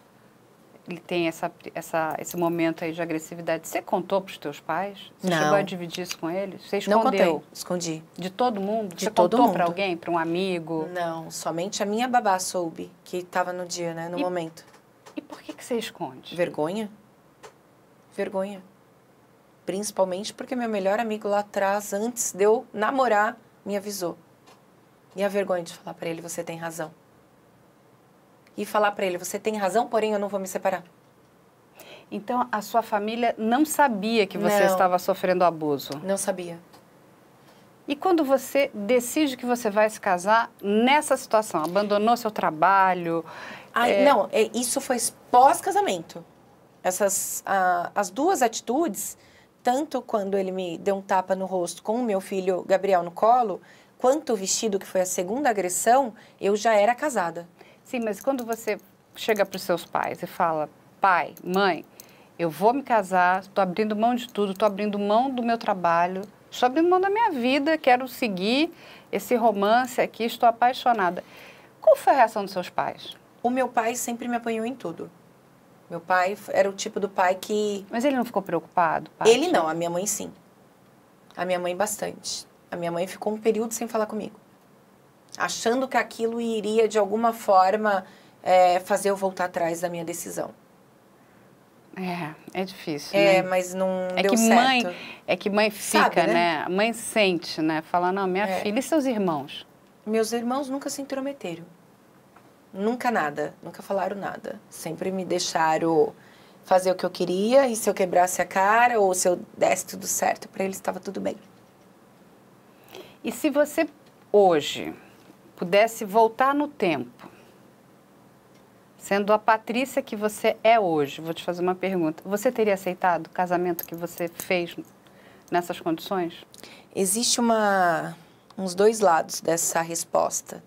ele tem essa, essa, esse momento aí de agressividade, você contou para os teus pais? Você não. chegou a dividir isso com eles? Você escondeu? Não contei, escondi. De todo mundo? De você todo contou para alguém, para um amigo? Não, somente a minha babá soube que estava no dia, né, no e, momento. E por que, que você esconde? Vergonha. Vergonha. Principalmente porque meu melhor amigo lá atrás, antes de eu namorar, me avisou. E a vergonha de falar para ele, você tem razão e falar para ele: você tem razão, porém eu não vou me separar. Então a sua família não sabia que você não, estava sofrendo abuso? Não sabia. E quando você decide que você vai se casar nessa situação, abandonou seu trabalho? Ai, é... Não, é, isso foi pós-casamento. Essas ah, as duas atitudes, tanto quando ele me deu um tapa no rosto com o meu filho Gabriel no colo, quanto o vestido que foi a segunda agressão, eu já era casada. Sim, mas quando você chega para os seus pais e fala, pai, mãe, eu vou me casar, estou abrindo mão de tudo, estou abrindo mão do meu trabalho, estou abrindo mão da minha vida, quero seguir esse romance aqui, estou apaixonada. Qual foi a reação dos seus pais? O meu pai sempre me apoiou em tudo. Meu pai era o tipo do pai que. Mas ele não ficou preocupado? pai? Ele não, a minha mãe sim. A minha mãe bastante. A minha mãe ficou um período sem falar comigo achando que aquilo iria de alguma forma é, fazer eu voltar atrás da minha decisão. É, é difícil. É, né? mas não é deu que certo. Mãe, é que mãe fica, Sabe, né? né? A mãe sente, né? Fala, não, minha é. filha e seus irmãos? Meus irmãos nunca se intrometeram. Nunca nada. Nunca falaram nada. Sempre me deixaram fazer o que eu queria e se eu quebrasse a cara ou se eu desse tudo certo, para eles estava tudo bem. E se você hoje pudesse voltar no tempo, sendo a Patrícia que você é hoje, vou te fazer uma pergunta. Você teria aceitado o casamento que você fez nessas condições? Existe uma uns dois lados dessa resposta.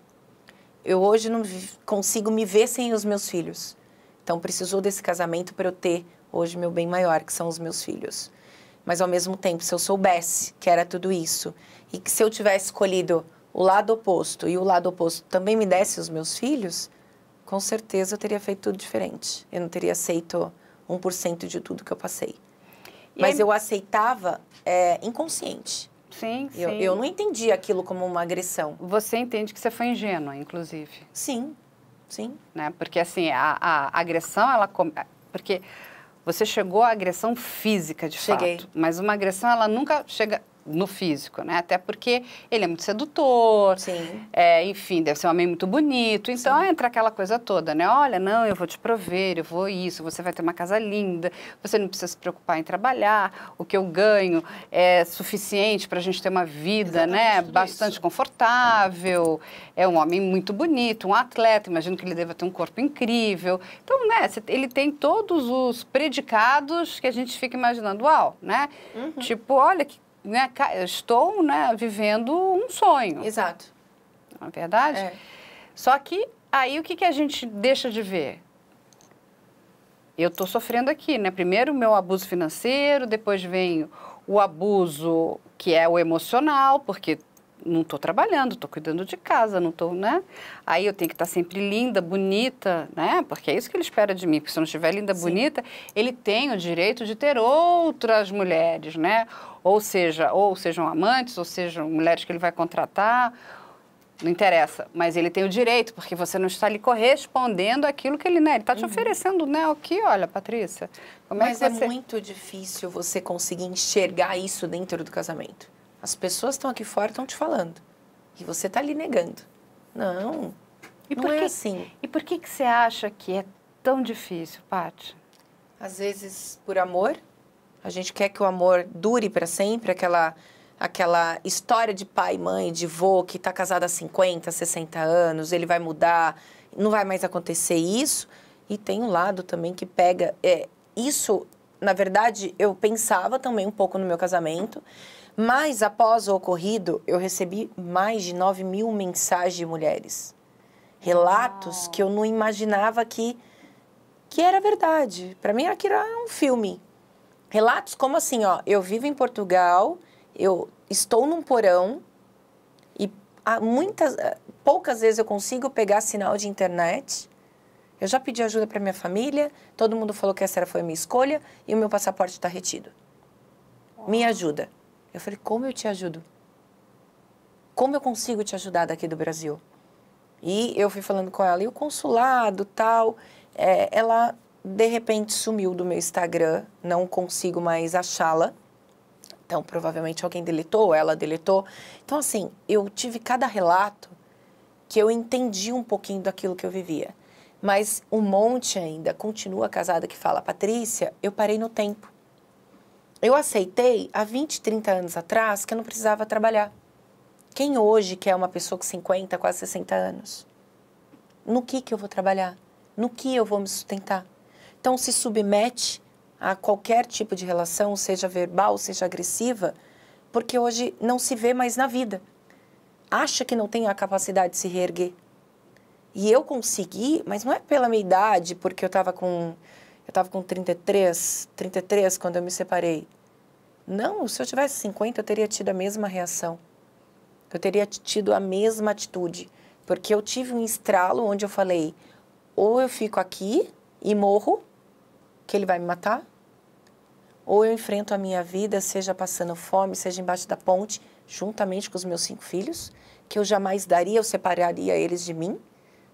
Eu hoje não consigo me ver sem os meus filhos. Então precisou desse casamento para eu ter hoje meu bem maior, que são os meus filhos. Mas ao mesmo tempo, se eu soubesse que era tudo isso e que se eu tivesse escolhido o lado oposto e o lado oposto também me desse os meus filhos, com certeza eu teria feito tudo diferente. Eu não teria aceito 1% de tudo que eu passei. E Mas aí... É eu aceitava é, inconsciente. Sim, eu, sim. Eu não entendi aquilo como uma agressão. Você entende que você foi ingênua, inclusive. Sim, sim. Né? Porque, assim, a, a agressão, ela... É, porque você chegou à agressão física, de Cheguei. fato. Mas uma agressão, ela nunca chega no físico, né? Até porque ele é muito sedutor, Sim. É, enfim, deve ser um homem muito bonito. Então Sim. entra aquela coisa toda, né? Olha, não, eu vou te prover, eu vou isso, você vai ter uma casa linda, você não precisa se preocupar em trabalhar, o que eu ganho é suficiente para a gente ter uma vida, né? Exatamente né? Bastante isso. confortável. É. um homem muito bonito, um atleta, imagino que ele deva ter um corpo incrível. Então, né? Ele tem todos os predicados que a gente fica imaginando, uau, né? Uhum. Tipo, olha que né, estou né, vivendo um sonho. Exato. Não é verdade? É. Só que aí o que, que a gente deixa de ver? Eu estou sofrendo aqui, né? Primeiro o meu abuso financeiro, depois vem o abuso que é o emocional, porque não estou trabalhando, estou cuidando de casa, não estou, né? Aí eu tenho que estar tá sempre linda, bonita, né? Porque é isso que ele espera de mim. Porque se eu não estiver linda, Sim. bonita, ele tem o direito de ter outras mulheres, né? Ou seja, ou sejam amantes, ou sejam mulheres que ele vai contratar. Não interessa, mas ele tem o direito, porque você não está lhe correspondendo aquilo que ele, né? Ele está te uhum. oferecendo, né? O que, olha, Patrícia? Como é mas é, que você... é muito difícil você conseguir enxergar isso dentro do casamento. As pessoas estão aqui fora estão te falando. E você está ali negando. Não. E não por é que, é assim. E por que, que você acha que é tão difícil, Paty? Às vezes por amor. A gente quer que o amor dure para sempre, aquela aquela história de pai, mãe, de vô que está casado há 50, 60 anos, ele vai mudar, não vai mais acontecer isso. E tem um lado também que pega. É, isso, na verdade, eu pensava também um pouco no meu casamento. Mas após o ocorrido, eu recebi mais de 9 mil mensagens de mulheres. Relatos Uau. que eu não imaginava que, que era verdade. Para mim, aquilo era um filme. Relatos como assim, ó, eu vivo em Portugal, eu estou num porão e há ah, muitas, ah, poucas vezes eu consigo pegar sinal de internet. Eu já pedi ajuda para minha família, todo mundo falou que essa foi a minha escolha e o meu passaporte está retido. Uau. Me ajuda. Eu falei, como eu te ajudo? Como eu consigo te ajudar daqui do Brasil? E eu fui falando com ela, e o consulado, tal, é, ela de repente sumiu do meu Instagram, não consigo mais achá-la. Então, provavelmente alguém deletou, ela deletou. Então, assim, eu tive cada relato que eu entendi um pouquinho daquilo que eu vivia. Mas um monte ainda continua casada que fala: Patrícia, eu parei no tempo. Eu aceitei há 20, 30 anos atrás que eu não precisava trabalhar. Quem hoje quer é uma pessoa com 50, quase 60 anos? No que, que eu vou trabalhar? No que eu vou me sustentar? Então, se submete a qualquer tipo de relação, seja verbal, seja agressiva, porque hoje não se vê mais na vida. Acha que não tem a capacidade de se reerguer. E eu consegui, mas não é pela minha idade, porque eu estava com eu estava com 33, 33 quando eu me separei. Não, se eu tivesse 50, eu teria tido a mesma reação. Eu teria tido a mesma atitude. Porque eu tive um estralo onde eu falei: ou eu fico aqui e morro, que ele vai me matar, ou eu enfrento a minha vida, seja passando fome, seja embaixo da ponte, juntamente com os meus cinco filhos, que eu jamais daria, eu separaria eles de mim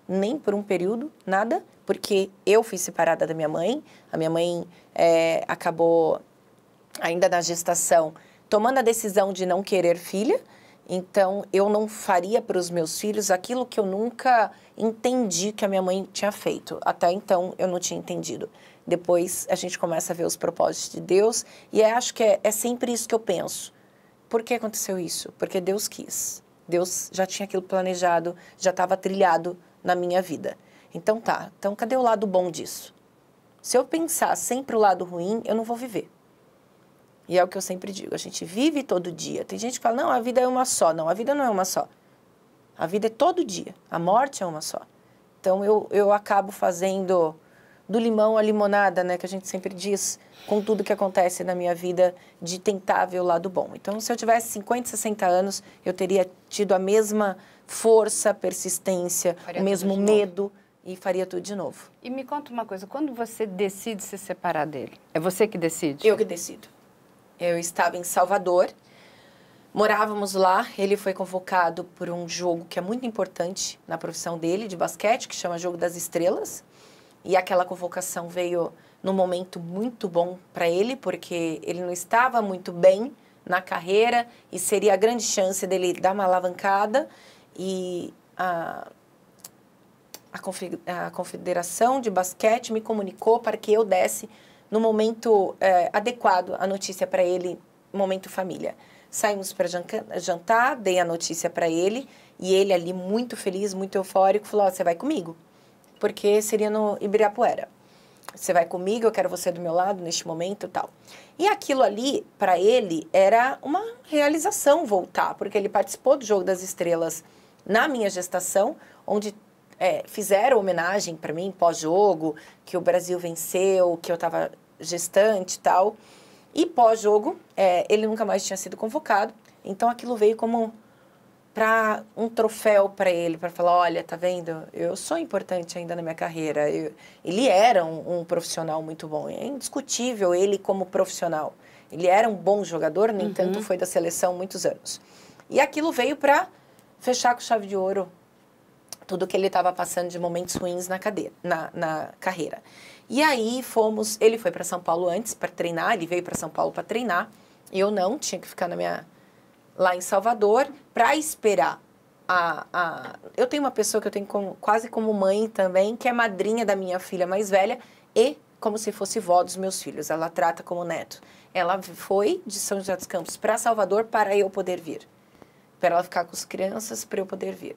nem por um período, nada, porque eu fui separada da minha mãe. A minha mãe é, acabou, ainda na gestação, tomando a decisão de não querer filha. Então, eu não faria para os meus filhos aquilo que eu nunca entendi que a minha mãe tinha feito. Até então, eu não tinha entendido. Depois, a gente começa a ver os propósitos de Deus e é, acho que é, é sempre isso que eu penso. Por que aconteceu isso? Porque Deus quis. Deus já tinha aquilo planejado, já estava trilhado na minha vida. Então tá, então cadê o lado bom disso? Se eu pensar sempre o lado ruim, eu não vou viver. E é o que eu sempre digo, a gente vive todo dia. Tem gente que fala, não, a vida é uma só. Não, a vida não é uma só. A vida é todo dia. A morte é uma só. Então eu, eu acabo fazendo do limão a limonada, né, que a gente sempre diz, com tudo que acontece na minha vida, de tentar ver o lado bom. Então, se eu tivesse 50, 60 anos, eu teria tido a mesma força, persistência, faria mesmo medo e faria tudo de novo. E me conta uma coisa, quando você decide se separar dele, é você que decide? Eu que decido. Eu estava em Salvador, morávamos lá, ele foi convocado por um jogo que é muito importante na profissão dele, de basquete, que chama Jogo das Estrelas. E aquela convocação veio num momento muito bom para ele, porque ele não estava muito bem na carreira e seria a grande chance dele dar uma alavancada. E a, a Confederação de Basquete me comunicou para que eu desse, no momento é, adequado, a notícia para ele, momento família. Saímos para jantar, dei a notícia para ele e ele ali muito feliz, muito eufórico, falou: oh, "Você vai comigo?" Porque seria no Ibirapuera. "Você vai comigo, eu quero você do meu lado neste momento", tal. E aquilo ali para ele era uma realização voltar, porque ele participou do Jogo das Estrelas na minha gestação, onde é, fizeram homenagem para mim pós-jogo, que o Brasil venceu, que eu estava gestante e tal. E pós-jogo, é, ele nunca mais tinha sido convocado. Então aquilo veio como para um troféu para ele, para falar, olha, tá vendo? Eu sou importante ainda na minha carreira. Eu, ele era um, um, profissional muito bom, é indiscutível ele como profissional. Ele era um bom jogador, no uhum. entanto, foi da seleção muitos anos. E aquilo veio para fechar com chave de ouro tudo que ele estava passando de momentos ruins na, cadeira, na, na carreira. E aí fomos, ele foi para São Paulo antes para treinar, ele veio para São Paulo para treinar. Eu não, tinha que ficar na minha lá em Salvador para esperar a, a, eu tenho uma pessoa que eu tenho como, quase como mãe também, que é madrinha da minha filha mais velha e como se fosse vó dos meus filhos, ela trata como neto. Ela foi de São José dos Campos para Salvador para eu poder vir para ela ficar com as crianças para eu poder vir.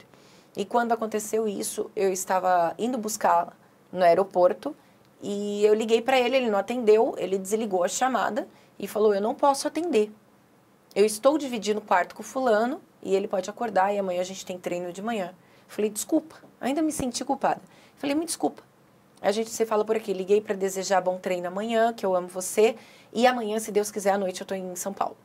E quando aconteceu isso, eu estava indo buscá-la no aeroporto e eu liguei para ele, ele não atendeu, ele desligou a chamada e falou: "Eu não posso atender. Eu estou dividindo o quarto com fulano e ele pode acordar e amanhã a gente tem treino de manhã". Falei: "Desculpa". Ainda me senti culpada. Falei: "Me desculpa". A gente se fala por aqui. Liguei para desejar bom treino amanhã, que eu amo você, e amanhã, se Deus quiser, à noite eu estou em São Paulo.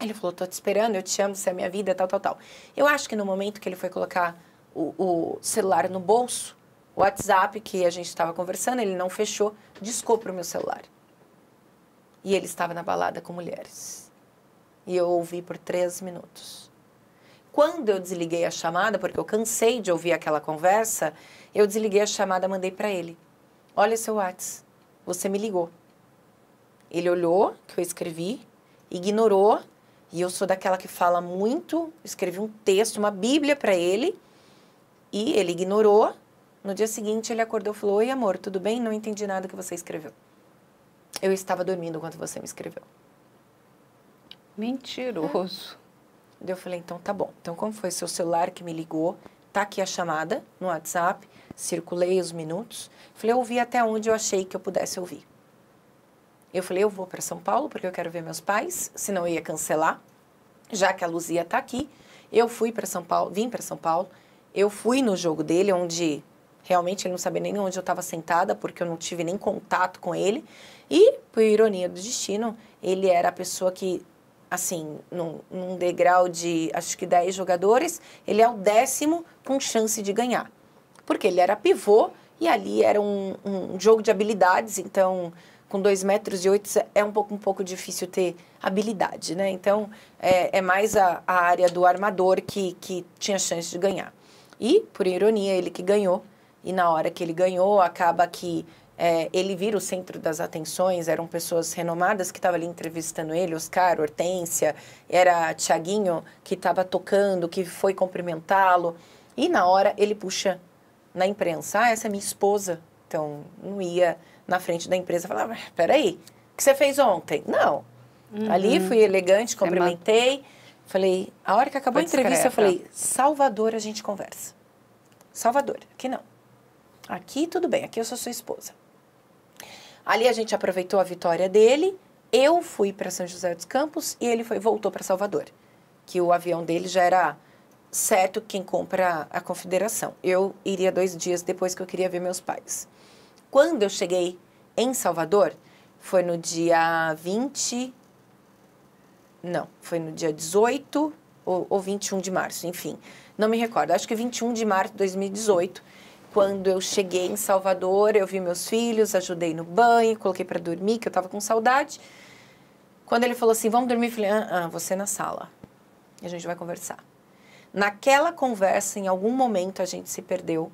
Ele falou, tô te esperando, eu te amo, você é minha vida, tal, tal, tal. Eu acho que no momento que ele foi colocar o, o celular no bolso, o WhatsApp que a gente estava conversando, ele não fechou, discou pro o meu celular. E ele estava na balada com mulheres. E eu ouvi por três minutos. Quando eu desliguei a chamada, porque eu cansei de ouvir aquela conversa, eu desliguei a chamada, mandei para ele. Olha seu WhatsApp, você me ligou. Ele olhou que eu escrevi, ignorou e eu sou daquela que fala muito, escrevi um texto, uma bíblia para ele, e ele ignorou. No dia seguinte ele acordou e falou: "Oi, amor, tudo bem? Não entendi nada que você escreveu. Eu estava dormindo quando você me escreveu." Mentiroso. É. Eu falei: "Então tá bom. Então como foi seu celular que me ligou? Tá aqui a chamada no WhatsApp, circulei os minutos. Falei: "Eu ouvi até onde eu achei que eu pudesse ouvir." Eu falei, eu vou para São Paulo porque eu quero ver meus pais, senão eu ia cancelar, já que a Luzia está aqui. Eu fui para São Paulo, vim para São Paulo. Eu fui no jogo dele, onde realmente ele não sabia nem onde eu estava sentada, porque eu não tive nem contato com ele. E, por ironia do destino, ele era a pessoa que, assim, num, num degrau de acho que 10 jogadores, ele é o décimo com chance de ganhar. Porque ele era pivô e ali era um, um jogo de habilidades, então com dois metros e oito é um pouco, um pouco difícil ter habilidade, né? Então, é, é mais a, a, área do armador que, que tinha chance de ganhar. E, por ironia, ele que ganhou. E na hora que ele ganhou, acaba que é, ele vira o centro das atenções, eram pessoas renomadas que estavam ali entrevistando ele, Oscar, Hortência, era Tiaguinho que estava tocando, que foi cumprimentá-lo. E na hora ele puxa na imprensa, ah, essa é minha esposa. Então, não ia na frente da empresa e falar: ah, peraí, o que você fez ontem? Não. Uhum. Ali fui elegante, é cumprimentei. Falei, a hora que acabou Foi a entrevista, discreta. eu falei, Salvador a gente conversa. Salvador, aqui não. Aqui tudo bem, aqui eu sou sua esposa. Ali a gente aproveitou a vitória dele. Eu fui para São José dos Campos e ele foi voltou para Salvador, que o avião dele já era certo quem compra a confederação. Eu iria dois dias depois que eu queria ver meus pais quando eu cheguei em Salvador, foi no dia 20. Não, foi no dia 18 ou, ou 21 de março, enfim. Não me recordo, acho que 21 de março de 2018 quando eu cheguei em Salvador, eu vi meus filhos, ajudei no banho, coloquei para dormir, que eu estava com saudade. Quando ele falou assim, vamos dormir, eu falei, ah, ah, você na sala. E a gente vai conversar. Naquela conversa, em algum momento, a gente se perdeu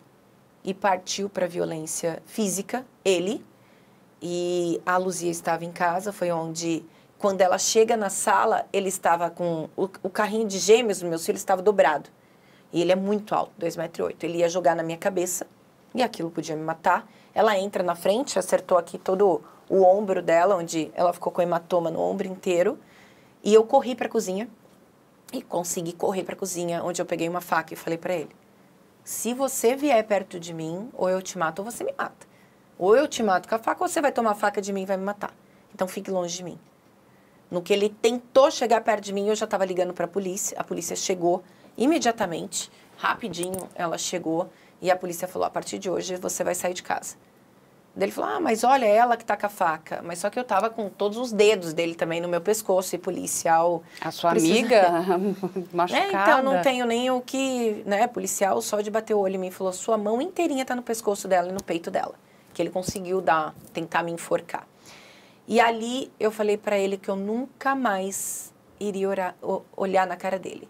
e partiu para a violência física, ele. E a Luzia estava em casa, foi onde, quando ela chega na sala, ele estava com. O, o carrinho de gêmeos do meu filho estava dobrado. E ele é muito alto, 2,8m. Ele ia jogar na minha cabeça e aquilo podia me matar. Ela entra na frente, acertou aqui todo o ombro dela, onde ela ficou com hematoma no ombro inteiro. E eu corri para a cozinha e consegui correr para a cozinha, onde eu peguei uma faca e falei para ele: se você vier perto de mim, ou eu te mato ou você me mata. Ou eu te mato com a faca ou você vai tomar a faca de mim e vai me matar. Então fique longe de mim. No que ele tentou chegar perto de mim, eu já estava ligando para a polícia. A polícia chegou imediatamente, rapidinho ela chegou e a polícia falou: a partir de hoje você vai sair de casa ele falou: Ah, mas olha é ela que tá com a faca. Mas só que eu tava com todos os dedos dele também no meu pescoço e policial. A sua precisa... amiga *laughs* *laughs* machucada. É, então não tenho nem o que. né Policial só de bater o olho em mim falou: Sua mão inteirinha tá no pescoço dela e no peito dela. Que ele conseguiu dar, tentar me enforcar. E ali eu falei para ele que eu nunca mais iria orar, olhar na cara dele.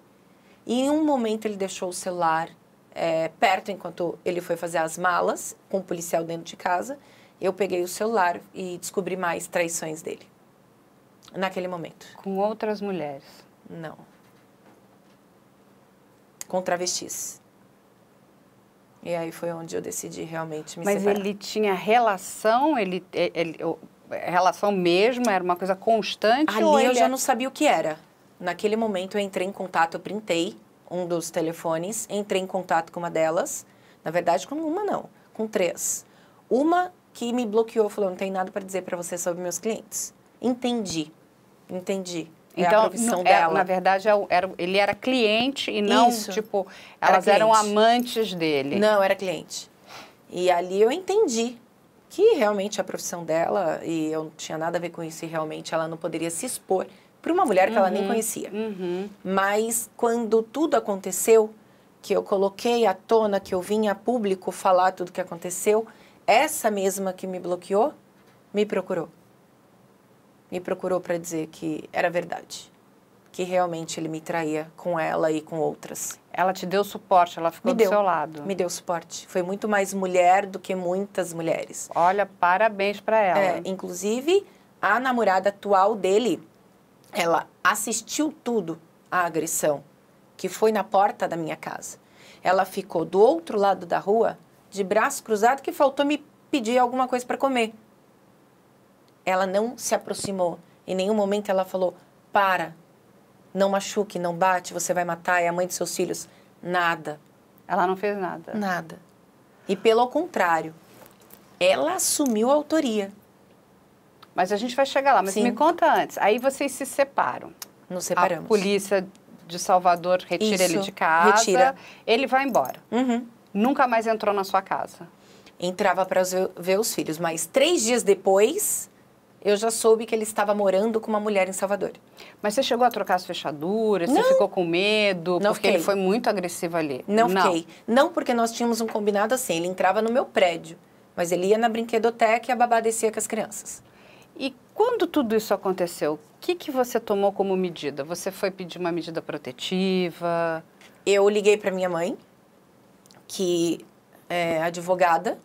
E em um momento ele deixou o celular é, perto enquanto ele foi fazer as malas com o policial dentro de casa eu peguei o celular e descobri mais traições dele. Naquele momento. Com outras mulheres? Não. Com travestis. E aí foi onde eu decidi realmente me Mas separar. Mas ele tinha relação, ele, ele, relação mesmo, era uma coisa constante? Ali eu já é não sabia o que era. Naquele momento eu entrei em contato, eu printei um dos telefones, entrei em contato com uma delas, na verdade com uma não, com três. Uma que me bloqueou, falou: não tem nada para dizer para você sobre meus clientes. Entendi, entendi. Então, é a então, profissão é, dela. É, na verdade, é era, ele era cliente e não, Isso, tipo, elas era eram amantes dele. Não, era cliente. E ali eu entendi que realmente a profissão dela, e eu não tinha nada a ver com isso, e realmente ela não poderia se expor para uma mulher que uhum, ela nem uhum. conhecia. Uhum. Mas quando tudo aconteceu, que eu coloquei à tona, que eu vim a público falar tudo que aconteceu, essa mesma que me bloqueou me procurou. Me procurou para dizer que era verdade. Que realmente ele me traía com ela e com outras. Ela te deu suporte, ela ficou me do deu, seu lado. Me deu suporte. Foi muito mais mulher do que muitas mulheres. Olha, parabéns para ela. É, inclusive, a namorada atual dele, ela assistiu tudo à agressão, que foi na porta da minha casa. Ela ficou do outro lado da rua de braço cruzado que faltou me pedir alguma coisa para comer. Ela não se aproximou. Em nenhum momento ela falou: para, não machuque, não bate, você vai matar, é a mãe de seus filhos. Nada. Ela não fez nada. Nada. E pelo contrário, ela assumiu a autoria. Mas a gente vai chegar lá. Mas Sim. me conta antes. Aí vocês se separam. Nos separamos. A polícia de Salvador retira Isso, ele de casa. Retira. Ele vai embora. Uhum nunca mais entrou na sua casa. Entrava para ver os filhos, mas três dias depois eu já soube que ele estava morando com uma mulher em Salvador. Mas você chegou a trocar as fechaduras? Não. Você ficou com medo? Não porque fiquei. ele foi muito agressivo ali. Não, não fiquei. Não porque nós tínhamos um combinado assim. Ele entrava no meu prédio, mas ele ia na brinquedoteca e a babá descia com as crianças. E quando tudo isso aconteceu, o que, que você tomou como medida? Você foi pedir uma medida protetiva? Eu liguei para minha mãe, que é advogada,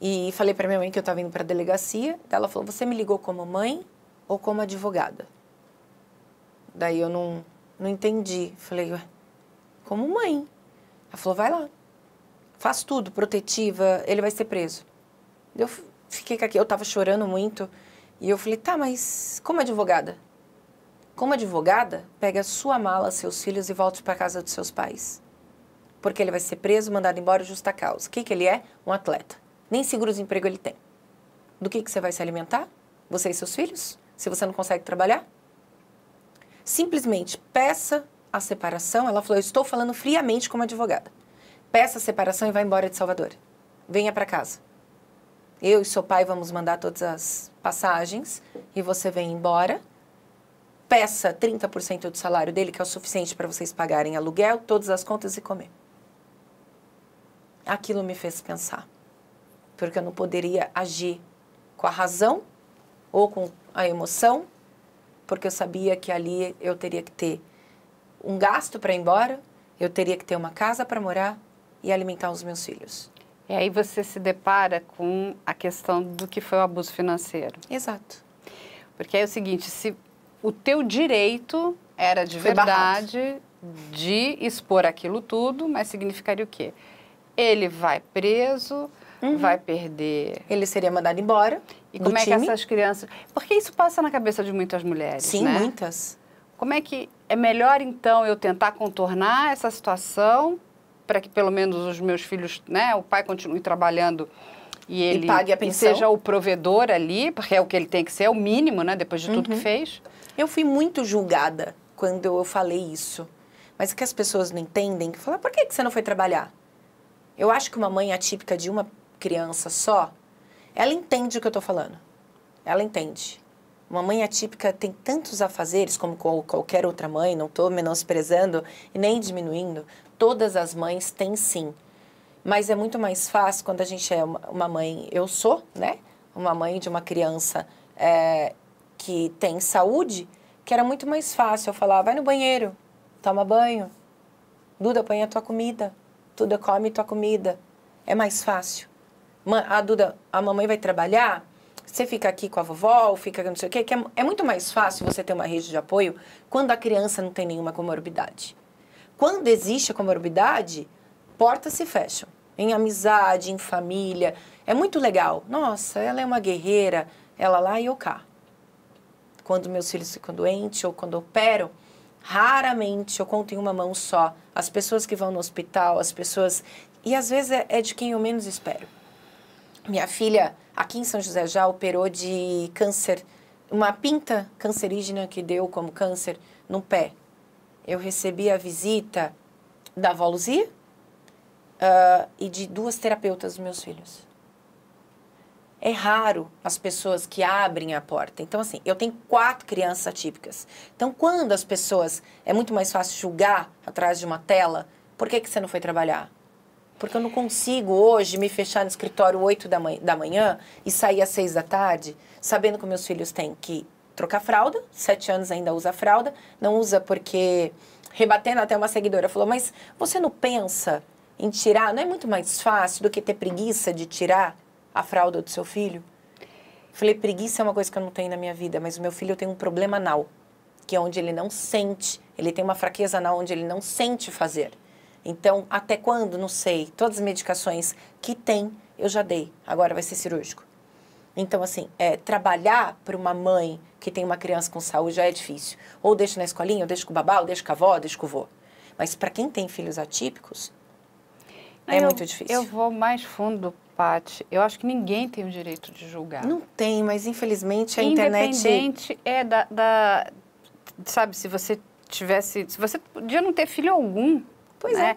e falei para minha mãe que eu estava indo para a delegacia. Ela falou: Você me ligou como mãe ou como advogada? Daí eu não, não entendi. Falei: Como mãe? Ela falou: Vai lá, faz tudo, protetiva, ele vai ser preso. Eu fiquei aqui, eu estava chorando muito. E eu falei: Tá, mas como advogada? Como advogada, pega sua mala, seus filhos e volte para casa dos seus pais porque ele vai ser preso, mandado embora, justa causa. O que, que ele é? Um atleta. Nem seguro emprego ele tem. Do que, que você vai se alimentar? Você e seus filhos? Se você não consegue trabalhar? Simplesmente peça a separação. Ela falou: Eu estou falando friamente como advogada. Peça a separação e vá embora de Salvador. Venha para casa. Eu e seu pai vamos mandar todas as passagens e você vem embora. Peça 30% do salário dele, que é o suficiente para vocês pagarem aluguel, todas as contas e comer aquilo me fez pensar. Porque eu não poderia agir com a razão ou com a emoção, porque eu sabia que ali eu teria que ter um gasto para ir embora, eu teria que ter uma casa para morar e alimentar os meus filhos. E aí você se depara com a questão do que foi o abuso financeiro. Exato. Porque é o seguinte, se o teu direito era de foi verdade barrado. de expor aquilo tudo, mas significaria o quê? Ele vai preso, uhum. vai perder. Ele seria mandado embora. E como é time? que essas crianças. Porque isso passa na cabeça de muitas mulheres. Sim, né? muitas. Como é que é melhor então eu tentar contornar essa situação para que pelo menos os meus filhos, né, o pai continue trabalhando e ele e pague a pensão. e seja o provedor ali, porque é o que ele tem que ser, é o mínimo, né, depois de tudo uhum. que fez. Eu fui muito julgada quando eu falei isso. Mas o que as pessoas não entendem, é que falam, por que você não foi trabalhar? Eu acho que uma mãe atípica de uma criança só, ela entende o que eu estou falando. Ela entende. Uma mãe atípica tem tantos afazeres como qualquer outra mãe, não estou menosprezando e nem diminuindo. Todas as mães têm sim. Mas é muito mais fácil quando a gente é uma mãe, eu sou, né? Uma mãe de uma criança é, que tem saúde, que era muito mais fácil eu falar: vai no banheiro, toma banho, Duda, põe a tua comida, Duda, come tua comida. É mais fácil. A Duda, a mamãe vai trabalhar, você fica aqui com a vovó, ou fica não sei o quê, que é, é muito mais fácil você ter uma rede de apoio quando a criança não tem nenhuma comorbidade. Quando existe a comorbidade, portas se fecham. Em amizade, em família. É muito legal. Nossa, ela é uma guerreira, ela lá e eu cá. Quando meus filhos ficam doentes ou quando operam, opero, Raramente, eu conto em uma mão só, as pessoas que vão no hospital, as pessoas. E às vezes é, é, de quem eu menos espero. Minha filha, aqui em São José, já operou de câncer, uma pinta cancerígena que deu como câncer no pé. Eu recebi a visita da avó Luzia uh, ah, e de duas terapeutas dos meus filhos é raro as pessoas que abrem a porta. Então, assim, eu tenho quatro crianças atípicas. Então, quando as pessoas. É muito mais fácil julgar atrás de uma tela, por que, que você não foi trabalhar? Porque eu não consigo hoje me fechar no escritório 8 da, da manhã e sair às 6 da tarde, sabendo que meus filhos têm que trocar fralda, Sete anos ainda usa fralda, não usa porque. Rebatendo até uma seguidora, falou: Mas você não pensa em tirar? Não é muito mais fácil do que ter preguiça de tirar a fralda do seu filho? Falei, preguiça é uma coisa que eu não tenho na minha vida, mas o meu filho tem um problema anal, que é onde ele não sente, ele tem uma fraqueza anal onde ele não sente fazer. Então, até quando? Não sei. Todas as medicações que tem, eu já dei. Agora vai ser cirúrgico. Então, assim, é, trabalhar para uma mãe que tem uma criança com saúde já é difícil. Ou deixa na escolinha, ou deixa com o babá, ou deixa com a avó, ou deixa com o vô. Mas para quem tem filhos atípicos, é muito difícil. Eu vou mais fundo eu acho que ninguém tem o direito de julgar. Não tem, mas infelizmente a internet... Independente é da, da... Sabe, se você tivesse... Se você podia não ter filho algum, Pois né? é.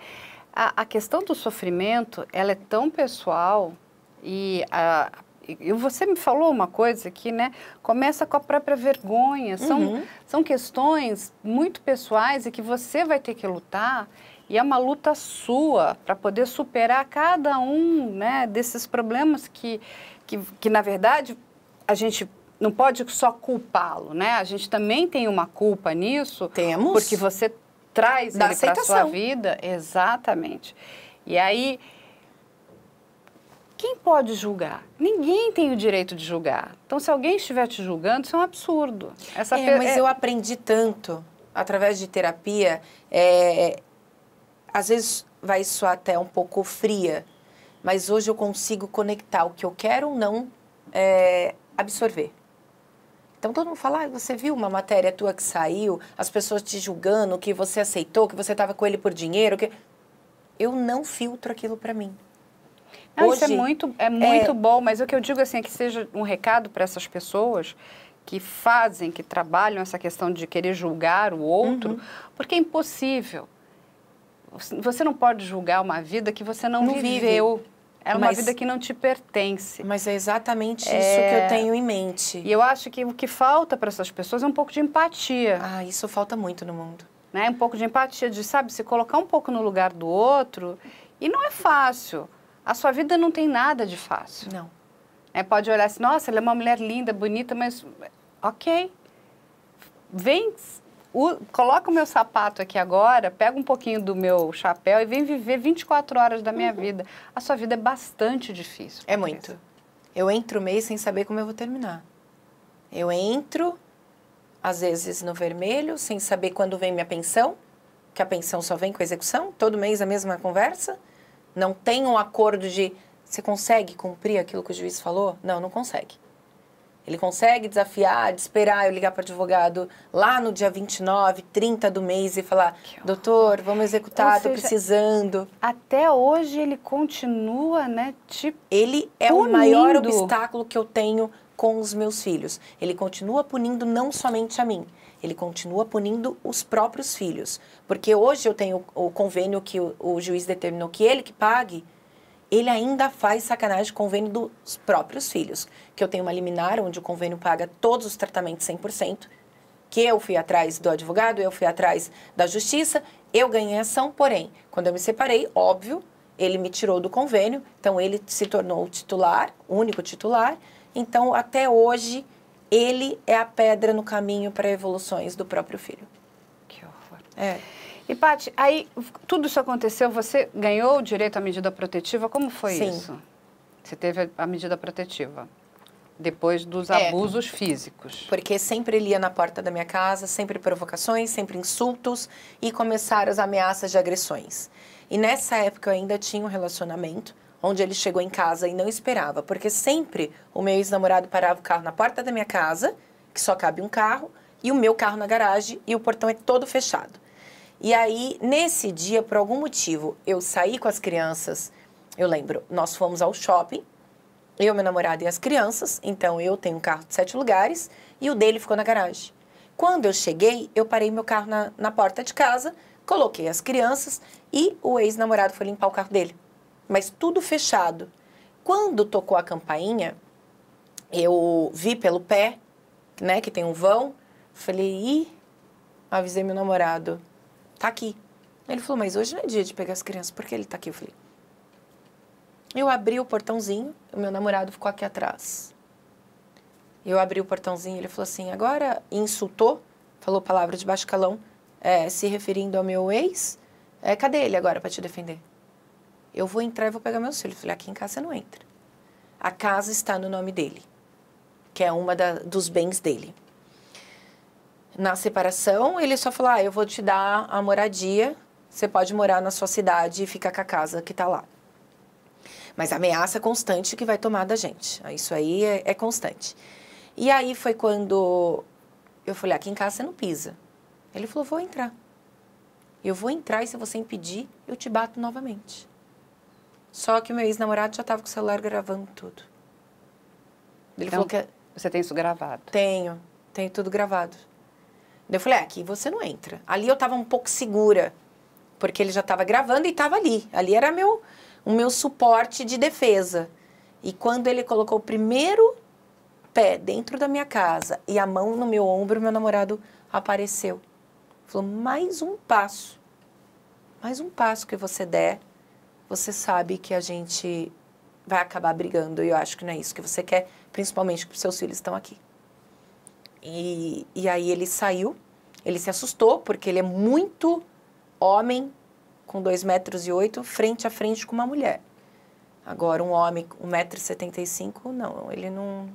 A, a, questão do sofrimento, ela é tão pessoal e a, e você me falou uma coisa aqui, né? Começa com a própria vergonha. São, uhum. são questões muito pessoais e que você vai ter que lutar e é uma luta sua para poder superar cada um né, desses problemas que, que, que, na verdade, a gente não pode só culpá-lo, né? A gente também tem uma culpa nisso. Temos. Porque você traz da ele para sua vida. Exatamente. E aí, quem pode julgar? Ninguém tem o direito de julgar. Então, se alguém estiver te julgando, isso é um absurdo. Essa é, pe... mas é... eu aprendi tanto através de terapia. É, às vezes vai soar até um pouco fria, mas hoje eu consigo conectar o que eu quero ou não é, absorver. Então todo mundo fala, ah, você viu uma matéria tua que saiu, as pessoas te julgando, que você aceitou, que você estava com ele por dinheiro, que eu não filtro aquilo para mim. Não, hoje, isso é muito, é muito é... bom, mas o que eu digo assim é que seja um recado para essas pessoas que fazem, que trabalham essa questão de querer julgar o outro, uhum. porque é impossível você não pode julgar uma vida que você não, não viveu. Vive. É uma mas, vida que não te pertence. Mas é exatamente é. isso é... que eu tenho em mente. E eu acho que o que falta para essas pessoas é um pouco de empatia. Ah, isso falta muito no mundo. Né? Um pouco de empatia, de, sabe, se colocar um pouco no lugar do outro. E não é fácil. A sua vida não tem nada de fácil. Não. É, pode olhar assim, nossa, ela é uma mulher linda, bonita, mas. Ok. Vem o, coloca o meu sapato aqui agora, pega um pouquinho do meu chapéu e vem viver 24 horas da minha uhum. vida. A sua vida é bastante difícil. É muito. Eu entro o mês sem saber como eu vou terminar. Eu entro, às vezes, no vermelho, sem saber quando vem minha pensão, que a pensão só vem com a execução, todo mês a mesma conversa. Não tem um acordo de você consegue cumprir aquilo que o juiz falou? Não, não consegue. Ele consegue desafiar, de esperar eu ligar para o advogado lá no dia 29, 30 do mês e falar: doutor, vamos executar, estou precisando. Até hoje ele continua, né? Tipo. ele é punindo. o maior obstáculo que eu tenho com os meus filhos. Ele continua punindo não somente a mim, ele continua punindo os próprios filhos. Porque hoje eu tenho o convênio que o, o juiz determinou que ele que pague ele ainda faz sacanagem de convênio dos próprios filhos. Que eu tenho uma liminar onde o convênio paga todos os tratamentos 100%, que eu fui atrás do advogado, eu fui atrás da justiça, eu ganhei ação, porém, quando eu me separei, óbvio, ele me tirou do convênio, então ele se tornou o titular, o único titular. Então, até hoje, ele é a pedra no caminho para evoluções do próprio filho. Que horror. É. E, Paty, aí tudo isso aconteceu, você ganhou o direito à medida protetiva, como foi Sim. isso? Você teve a medida protetiva depois dos é, abusos físicos. Porque sempre ele ia na porta da minha casa, sempre provocações, sempre insultos e começaram as ameaças de agressões. E nessa época eu ainda tinha um relacionamento onde ele chegou em casa e não esperava, porque sempre o meu ex-namorado parava o carro na porta da minha casa, que só cabe um carro, e o meu carro na garagem e o portão é todo fechado. E aí, nesse dia, por algum motivo, eu saí com as crianças. Eu lembro, nós fomos ao shopping, eu, meu namorado e as crianças. Então, eu tenho um carro de sete lugares e o dele ficou na garagem. Quando eu cheguei, eu parei meu carro na, na porta de casa, coloquei as crianças e o ex-namorado foi limpar o carro dele. Mas tudo fechado. Quando tocou a campainha, eu vi pelo pé, né, que tem um vão, falei, ih, avisei meu namorado tá aqui. Ele falou, mas hoje não é dia de pegar as crianças, por que ele tá aqui? Eu falei, eu abri o portãozinho, o meu namorado ficou aqui atrás. Eu abri o portãozinho, ele falou assim, agora insultou, falou palavra de baixo calão, é, se referindo ao meu ex, é, cadê ele agora para te defender? Eu vou entrar e vou pegar meus filhos. Eu falei, aqui em casa você não entra. A casa está no nome dele, que é uma da, dos bens dele na separação, ele só falou: ah, eu vou te dar a moradia, você pode morar na sua cidade e ficar com a casa que está lá. Mas a ameaça constante que vai tomar da gente. Isso aí é, é constante. E aí foi quando eu falei: ah, aqui em casa você não pisa. Ele falou: vou entrar. Eu vou entrar e se você impedir, eu te bato novamente. Só que o meu ex-namorado já estava com o celular gravando tudo. Ele então, falou que. É você tem isso gravado? Tenho, tenho tudo gravado. Eu falei, é, aqui você não entra. Ali eu estava um pouco segura, porque ele já estava gravando e estava ali. Ali era meu, o meu suporte de defesa. E quando ele colocou o primeiro pé dentro da minha casa e a mão no meu ombro, meu namorado apareceu. Falou: mais um passo, mais um passo que você der, você sabe que a gente vai acabar brigando. E eu acho que não é isso que você quer, principalmente porque seus filhos estão aqui. E, e aí ele saiu, ele se assustou, porque ele é muito homem, com 2,8 metros e oito frente a frente com uma mulher. Agora, um homem com 1,75m, não, ele não...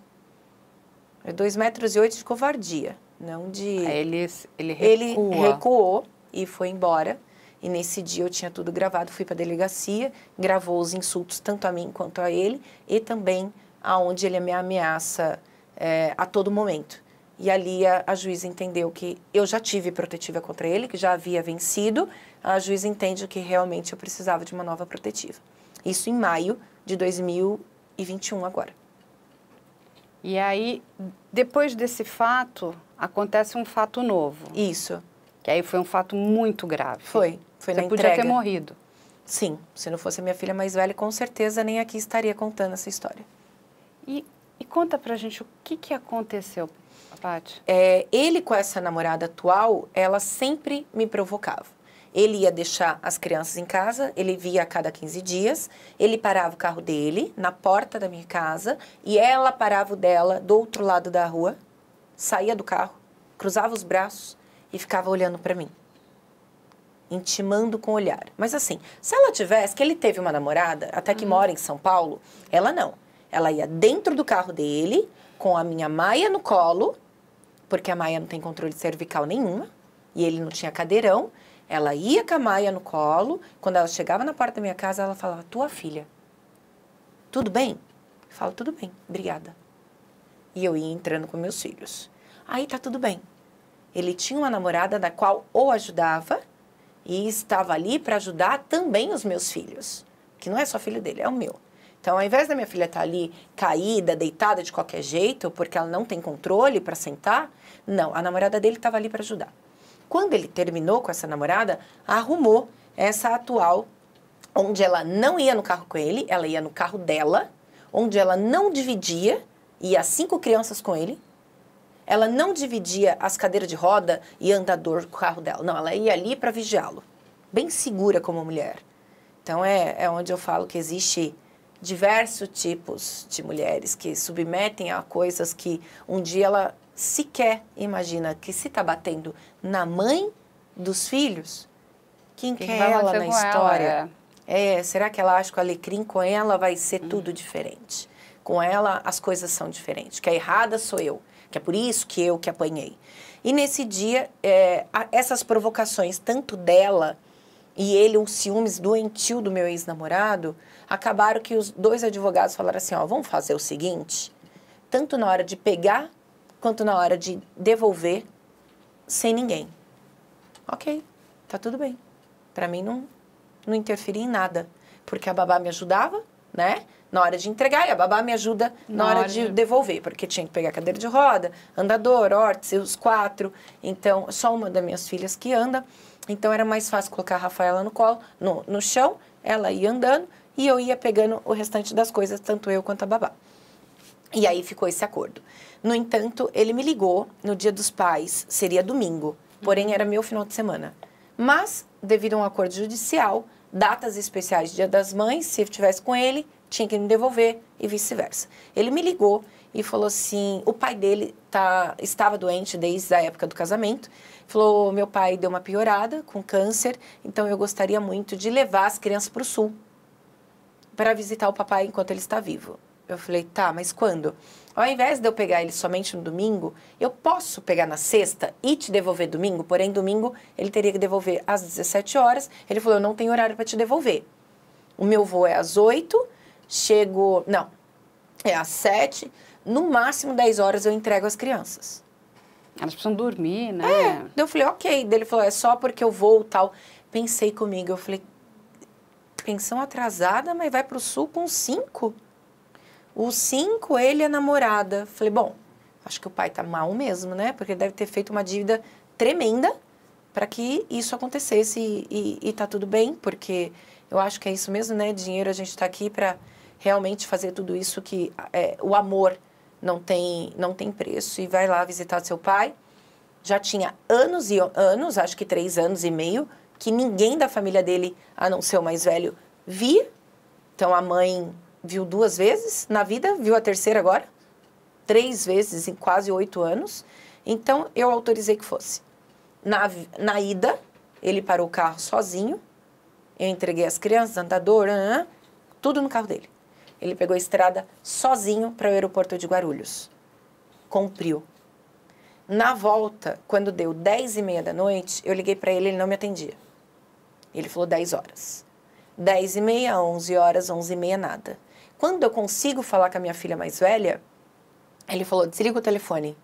É 2 metros e oito de covardia, não de... Ele, ele recua. Ele recuou e foi embora. E nesse dia eu tinha tudo gravado, fui para a delegacia, gravou os insultos tanto a mim quanto a ele e também aonde ele me ameaça é, a todo momento. E ali a, a juíza entendeu que eu já tive protetiva contra ele, que já havia vencido. A juíza entende que realmente eu precisava de uma nova protetiva. Isso em maio de 2021 agora. E aí, depois desse fato, acontece um fato novo. Isso. Que aí foi um fato muito grave. Foi, foi Você na podia entrega. ter morrido. Sim, se não fosse a minha filha mais velha, com certeza nem aqui estaria contando essa história. E, e conta pra gente o que, que aconteceu é, ele com essa namorada atual, ela sempre me provocava. Ele ia deixar as crianças em casa, ele via a cada 15 dias, ele parava o carro dele na porta da minha casa e ela parava o dela do outro lado da rua, saía do carro, cruzava os braços e ficava olhando para mim. Intimando com o olhar. Mas assim, se ela tivesse, que ele teve uma namorada, até que uhum. mora em São Paulo, ela não. Ela ia dentro do carro dele, com a minha maia no colo, porque a Maia não tem controle cervical nenhuma e ele não tinha cadeirão. Ela ia com a Maia no colo. Quando ela chegava na porta da minha casa, ela falava: Tua filha, tudo bem? Eu falo: Tudo bem, obrigada. E eu ia entrando com meus filhos. Aí tá tudo bem. Ele tinha uma namorada da qual o ajudava e estava ali para ajudar também os meus filhos, que não é só filho dele, é o meu. Então, ao invés da minha filha estar tá ali caída, deitada de qualquer jeito, porque ela não tem controle para sentar, não, a namorada dele estava ali para ajudar. Quando ele terminou com essa namorada, arrumou essa atual, onde ela não ia no carro com ele, ela ia no carro dela, onde ela não dividia, ia cinco crianças com ele, ela não dividia as cadeiras de roda e andador com o carro dela. Não, ela ia ali para vigiá-lo. Bem segura como mulher. Então é, é onde eu falo que existe diversos tipos de mulheres que submetem a coisas que um dia ela sequer imagina que se está batendo na mãe dos filhos, quem, quem quer ela na história? Ela, é. é. será que ela acha que o alecrim com ela vai ser hum. tudo diferente? Com ela as coisas são diferentes. Que a errada sou eu, que é por isso que eu que apanhei. E nesse dia, é, essas provocações, tanto dela e ele, um ciúmes doentio do meu ex-namorado, acabaram que os dois advogados falaram assim, ó, vamos fazer o seguinte, tanto na hora de pegar quanto na hora de devolver sem ninguém. OK, tá tudo bem. Para mim não não interferia em nada, porque a babá me ajudava, né? Na hora de entregar, e a babá me ajuda na, na hora, hora de devolver, porque tinha que pegar cadeira de roda, andador, órtice, os quatro. Então, só uma das minhas filhas que anda. Então, era mais fácil colocar a Rafaela no colo, no, no chão, ela ia andando, e eu ia pegando o restante das coisas, tanto eu quanto a babá. E aí ficou esse acordo. No entanto, ele me ligou no dia dos pais, seria domingo, porém era meu final de semana. Mas, devido a um acordo judicial, datas especiais, dia das mães, se eu estivesse com ele, tinha que me devolver e vice-versa. Ele me ligou e falou assim: o pai dele tá, estava doente desde a época do casamento. Falou: meu pai deu uma piorada com câncer, então eu gostaria muito de levar as crianças para o sul para visitar o papai enquanto ele está vivo. Eu falei, tá, mas quando? Ao invés de eu pegar ele somente no domingo, eu posso pegar na sexta e te devolver domingo, porém domingo ele teria que devolver às 17 horas. Ele falou, eu não tenho horário para te devolver. O meu voo é às 8, chego, não, é às 7, no máximo 10 horas eu entrego as crianças. Elas precisam dormir, né? É. Eu falei, ok. Daí ele falou, é só porque eu vou tal. Pensei comigo, eu falei, pensão atrasada, mas vai para o sul com cinco. O cinco, ele é namorada. Falei, bom, acho que o pai tá mal mesmo, né? Porque ele deve ter feito uma dívida tremenda para que isso acontecesse e, e, e, tá tudo bem, porque eu acho que é isso mesmo, né? Dinheiro, a gente está aqui para realmente fazer tudo isso que é, o amor não tem, não tem preço. E vai lá visitar seu pai. Já tinha anos e anos, acho que três anos e meio, que ninguém da família dele, a não ser o mais velho, via. Então a mãe viu duas vezes na vida, viu a terceira agora, três vezes em quase oito anos. Então eu autorizei que fosse. Na, na ida, ele parou o carro sozinho. Eu entreguei as crianças, andador, né, né, né, tudo no carro dele. Ele pegou a estrada sozinho para o aeroporto de Guarulhos. Cumpriu. Na volta, quando deu dez e meia da noite, eu liguei para ele, ele não me atendia. Ele falou 10 horas. 10 e meia, 11 horas, 11 e meia, nada. Quando eu consigo falar com a minha filha mais velha, ele falou, desliga o telefone.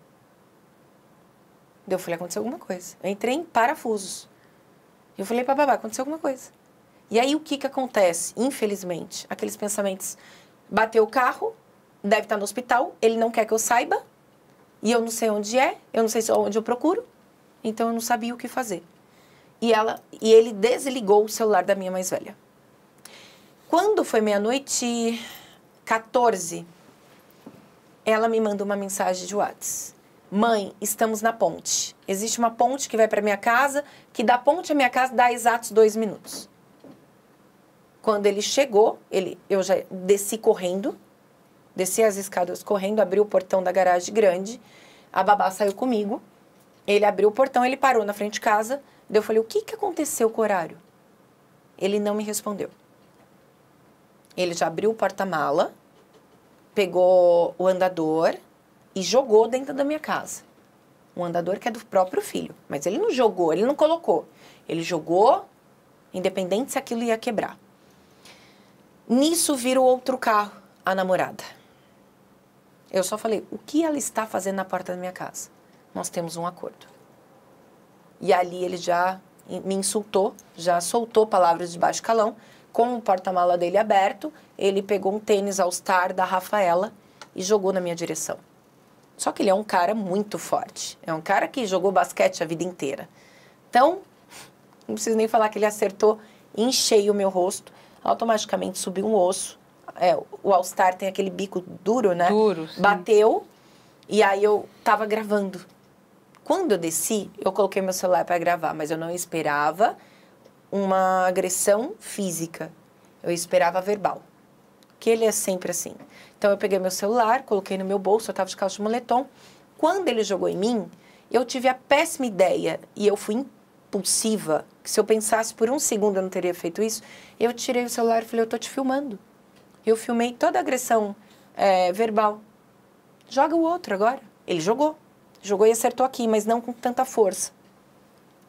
Eu falei, aconteceu alguma coisa. Eu entrei em parafusos. Eu falei, bababá, aconteceu alguma coisa. E aí o que, que acontece? Infelizmente, aqueles pensamentos. Bateu o carro, deve estar tá no hospital, ele não quer que eu saiba, e eu não sei onde é, eu não sei onde eu procuro, então eu não sabia o que fazer e, ela, e ele desligou o celular da minha mais velha. Quando foi meia-noite 14, ela me manda uma mensagem de WhatsApp. Mãe, estamos na ponte. Existe uma ponte que vai para minha casa, que da ponte à minha casa dá exatos dois minutos. Quando ele chegou, ele, eu já desci correndo, desci as escadas correndo, abri o portão da garagem grande, a babá saiu comigo. Ele abriu o portão, ele parou na frente de casa, Daí eu falei, o que, que aconteceu com o horário? Ele não me respondeu. Ele já abriu o porta-mala, pegou o andador e jogou dentro da minha casa. Um andador que é do próprio filho, mas ele não jogou, ele não colocou. Ele jogou, independente se aquilo ia quebrar. Nisso vira o outro carro, a namorada. Eu só falei, o que ela está fazendo na porta da minha casa? Nós temos um acordo. E ali ele já me insultou, já soltou palavras de baixo calão. Com o porta-mala dele aberto, ele pegou um tênis All-Star da Rafaela e jogou na minha direção. Só que ele é um cara muito forte. É um cara que jogou basquete a vida inteira. Então, não preciso nem falar que ele acertou em cheio o meu rosto. Automaticamente subiu um osso. É, o All Star tem aquele bico duro, né? Duro. Sim. Bateu. E aí eu tava gravando. Quando eu desci, eu coloquei meu celular para gravar, mas eu não esperava uma agressão física. Eu esperava verbal. Que ele é sempre assim. Então eu peguei meu celular, coloquei no meu bolso, eu estava de calça de moletom. Quando ele jogou em mim, eu tive a péssima ideia e eu fui impulsiva, que se eu pensasse por um segundo eu não teria feito isso. Eu tirei o celular e falei: "Eu tô te filmando". Eu filmei toda a agressão é, verbal. Joga o outro agora. Ele jogou. Jogou e acertou aqui, mas não com tanta força.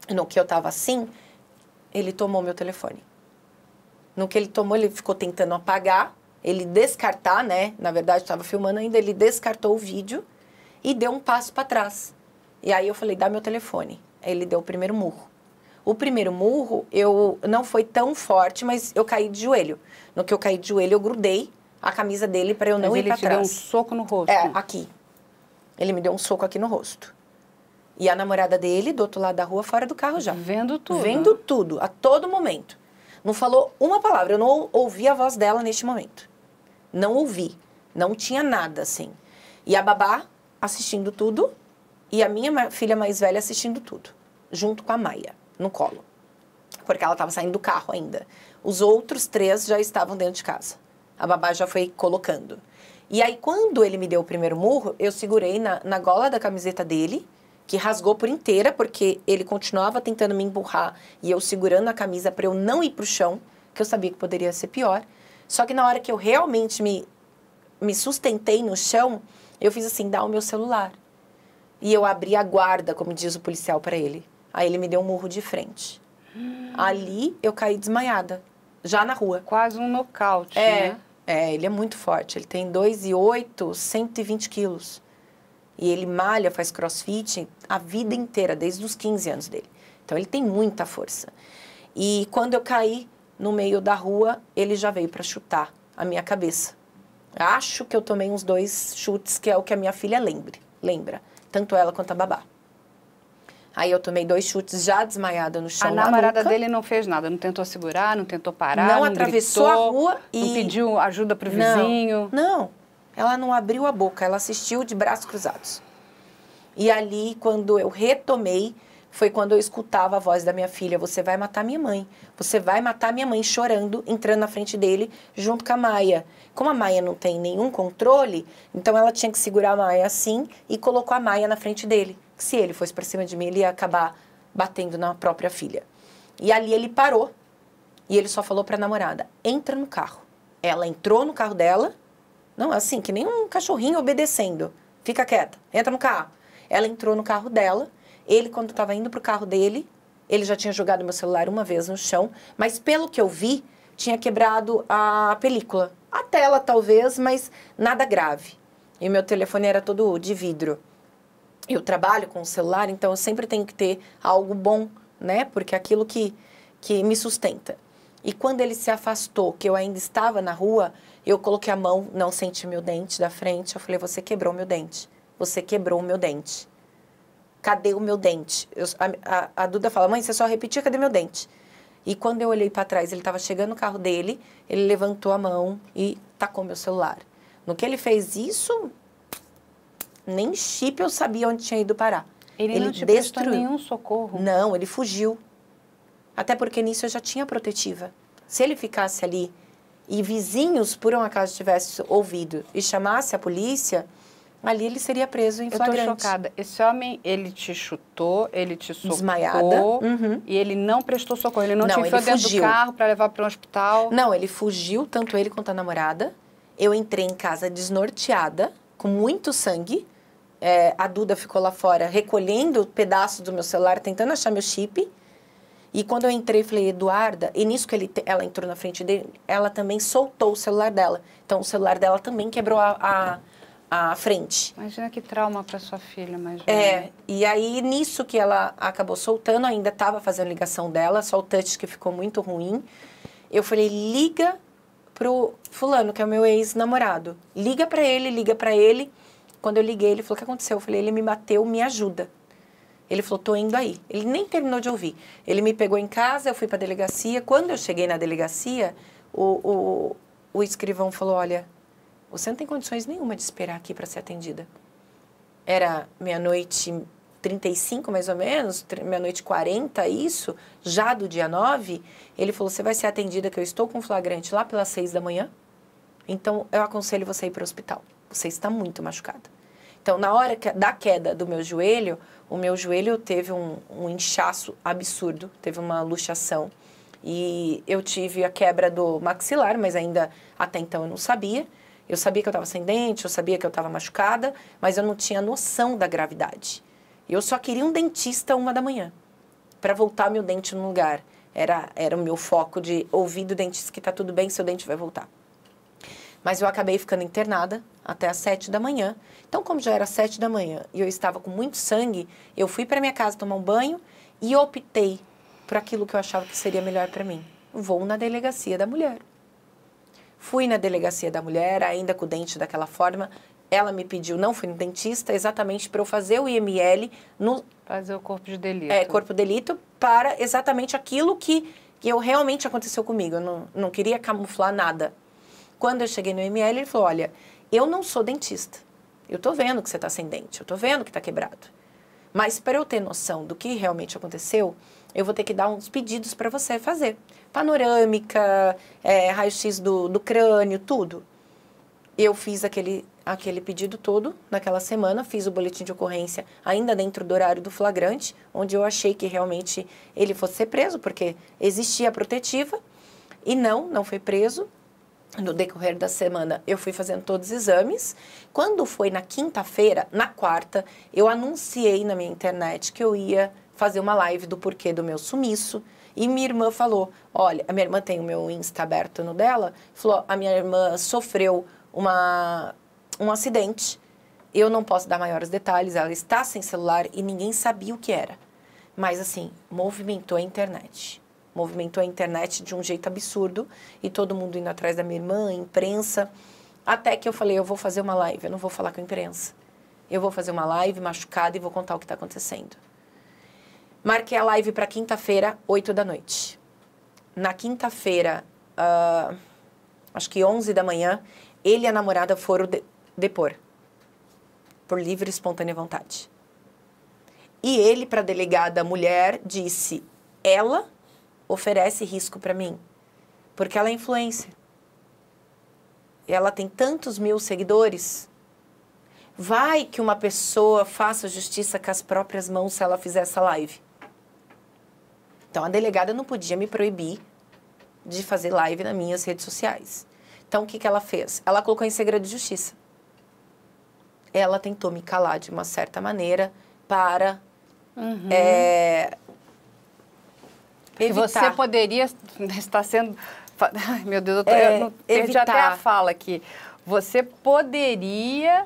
No que eu estava assim, ele tomou meu telefone. No que ele tomou, ele ficou tentando apagar, ele descartar, né? Na verdade, estava filmando ainda, ele descartou o vídeo e deu um passo para trás. E aí eu falei: "Dá meu telefone". Aí ele deu o primeiro murro. O primeiro murro, eu não foi tão forte, mas eu caí de joelho. No que eu caí de joelho, eu grudei a camisa dele para eu não mas ir para trás. Ele deu um soco no rosto. É, aqui. Ele me deu um soco aqui no rosto. E a namorada dele, do outro lado da rua, fora do carro já. Vendo tudo. Vendo tudo, a todo momento. Não falou uma palavra, eu não ouvi a voz dela neste momento. Não ouvi. Não tinha nada, assim. E a babá assistindo tudo e a minha filha mais velha assistindo tudo, junto com a Maia, no colo. Porque ela estava saindo do carro ainda. Os outros três já estavam dentro de casa. A babá já foi colocando. E aí, quando ele me deu o primeiro murro, eu segurei na, na gola da camiseta dele, que rasgou por inteira, porque ele continuava tentando me empurrar e eu segurando a camisa para eu não ir para o chão, que eu sabia que poderia ser pior. Só que na hora que eu realmente me, me sustentei no chão, eu fiz assim: dá o meu celular. E eu abri a guarda, como diz o policial para ele. Aí ele me deu um murro de frente. Hum. Ali eu caí desmaiada, já na rua. Quase um nocaute. É. Né? É, ele é muito forte. Ele tem 2,8, 120 quilos. E ele malha, faz crossfit a vida inteira, desde os 15 anos dele. Então ele tem muita força. E quando eu caí no meio da rua, ele já veio para chutar a minha cabeça. Acho que eu tomei uns dois chutes, que é o que a minha filha lembre, lembra, tanto ela quanto a babá. Aí eu tomei dois chutes já desmaiada no chão. A namorada dele não fez nada, não tentou segurar, não tentou parar, não, não atravessou gritou, a rua e não pediu ajuda para o vizinho. Não, ela não abriu a boca, ela assistiu de braços cruzados. E ali, quando eu retomei, foi quando eu escutava a voz da minha filha: Você vai matar minha mãe. Você vai matar minha mãe, chorando, entrando na frente dele, junto com a Maia. Como a Maia não tem nenhum controle, então ela tinha que segurar a Maia assim e colocou a Maia na frente dele se ele fosse para cima de mim, ele ia acabar batendo na própria filha. E ali ele parou e ele só falou para a namorada: entra no carro. Ela entrou no carro dela, não assim, que nem um cachorrinho obedecendo. Fica quieta, entra no carro. Ela entrou no carro dela. Ele, quando estava indo para o carro dele, ele já tinha jogado meu celular uma vez no chão, mas pelo que eu vi, tinha quebrado a película. A tela, talvez, mas nada grave. E meu telefone era todo de vidro eu trabalho com o celular, então eu sempre tenho que ter algo bom, né? Porque é aquilo que, que me sustenta. E quando ele se afastou, que eu ainda estava na rua, eu coloquei a mão, não senti meu dente da frente. Eu falei: Você quebrou meu dente. Você quebrou meu dente. Cadê o meu dente? Eu, a, a, Duda fala: Mãe, você só repetiu, cadê meu dente? E quando eu olhei para trás, ele estava chegando no carro dele, ele levantou a mão e tacou meu celular. No que ele fez isso, nem chip eu sabia onde tinha ido parar. Ele, ele não te destruiu nenhum socorro? Não, ele fugiu. Até porque nisso eu já tinha protetiva. Se ele ficasse ali e vizinhos, por um acaso, tivessem ouvido e chamasse a polícia, ali ele seria preso em flagrante. Eu tô chocada. Esse homem, ele te chutou, ele te socou. Desmaiada. Uhum. E ele não prestou socorro. Ele não, não te enfiou dentro fugiu. do carro para levar para um hospital. Não, ele fugiu, tanto ele quanto a namorada. Eu entrei em casa desnorteada, com muito sangue é, a Duda ficou lá fora recolhendo pedaços do meu celular, tentando achar meu chip. E quando eu entrei, falei, Eduarda, e nisso que ele, ela entrou na frente dele, ela também soltou o celular dela. Então, o celular dela também quebrou a, a, a frente. Imagina que trauma para sua filha, mas é, é, e aí, nisso que ela acabou soltando, ainda estava fazendo ligação dela, só o touch que ficou muito ruim. Eu falei, liga pro fulano, que é o meu ex-namorado. Liga para ele, liga para ele. Quando eu liguei, ele falou: O que aconteceu? Eu falei: Ele me bateu, me ajuda. Ele falou: Tô indo aí. Ele nem terminou de ouvir. Ele me pegou em casa, eu fui para a delegacia. Quando eu cheguei na delegacia, o, o, o escrivão falou: Olha, você não tem condições nenhuma de esperar aqui para ser atendida. Era meia-noite 35, mais ou menos, meia-noite 40, isso, já do dia 9, ele falou: Você vai ser atendida, que eu estou com flagrante lá pelas 6 da manhã. Então, eu aconselho você a ir para o hospital. Você está muito machucada. Então, na hora que, da queda do meu joelho, o meu joelho teve um, um inchaço absurdo, teve uma luxação. E eu tive a quebra do maxilar, mas ainda até então eu não sabia. Eu sabia que eu estava sem dente, eu sabia que eu estava machucada, mas eu não tinha noção da gravidade. Eu só queria um dentista uma da manhã para voltar meu dente no lugar. Era, era o meu foco de ouvir do dentista que está tudo bem, seu dente vai voltar. Mas eu acabei ficando internada até as sete da manhã então, como já era sete da manhã e eu estava com muito sangue, eu fui para minha casa tomar um banho e optei por aquilo que eu achava que seria melhor para mim. Vou na delegacia da mulher. Fui na delegacia da mulher, ainda com o dente daquela forma. Ela me pediu, não fui no dentista, exatamente para eu fazer o IML no. Fazer o corpo de delito. É, corpo de delito, para exatamente aquilo que, que eu realmente aconteceu comigo. Eu não, não queria camuflar nada. Quando eu cheguei no IML, ele falou: olha, eu não sou dentista. Eu estou vendo que você está sem dente, eu estou vendo que está quebrado. Mas para eu ter noção do que realmente aconteceu, eu vou ter que dar uns pedidos para você fazer. Panorâmica, é, raio-x do, do crânio, tudo. Eu fiz aquele, aquele pedido todo naquela semana, fiz o boletim de ocorrência ainda dentro do horário do flagrante, onde eu achei que realmente ele fosse ser preso, porque existia a protetiva, e não, não foi preso no decorrer da semana, eu fui fazendo todos os exames. Quando foi na quinta-feira, na quarta, eu anunciei na minha internet que eu ia fazer uma live do porquê do meu sumiço. E minha irmã falou: Olha, a minha irmã tem o meu Insta aberto no dela. Falou: A minha irmã sofreu uma, um acidente. Eu não posso dar maiores detalhes. Ela está sem celular e ninguém sabia o que era. Mas, assim, movimentou a internet movimentou a internet de um jeito absurdo e todo mundo indo atrás da minha irmã, imprensa. Até que eu falei, eu vou fazer uma live, eu não vou falar com a imprensa. Eu vou fazer uma live machucada e vou contar o que está acontecendo. Marquei a live para quinta-feira, 8 da noite. Na quinta-feira, uh, acho que 11 da manhã, ele e a namorada foram de depor. Por livre e espontânea vontade. E ele, para a delegada mulher, disse: ela oferece risco para mim? Porque ela é influência E ela tem tantos mil seguidores. Vai que uma pessoa faça justiça com as próprias mãos se ela fizer essa live. Então a delegada não podia me proibir de fazer live nas minhas redes sociais. Então o que, que ela fez? Ela colocou em segredo de justiça. Ela tentou me calar de uma certa maneira para uhum. é, porque você poderia *laughs* estar sendo. *laughs* Ai, meu Deus, eu, tô, é, eu não, perdi até a fala aqui. Você poderia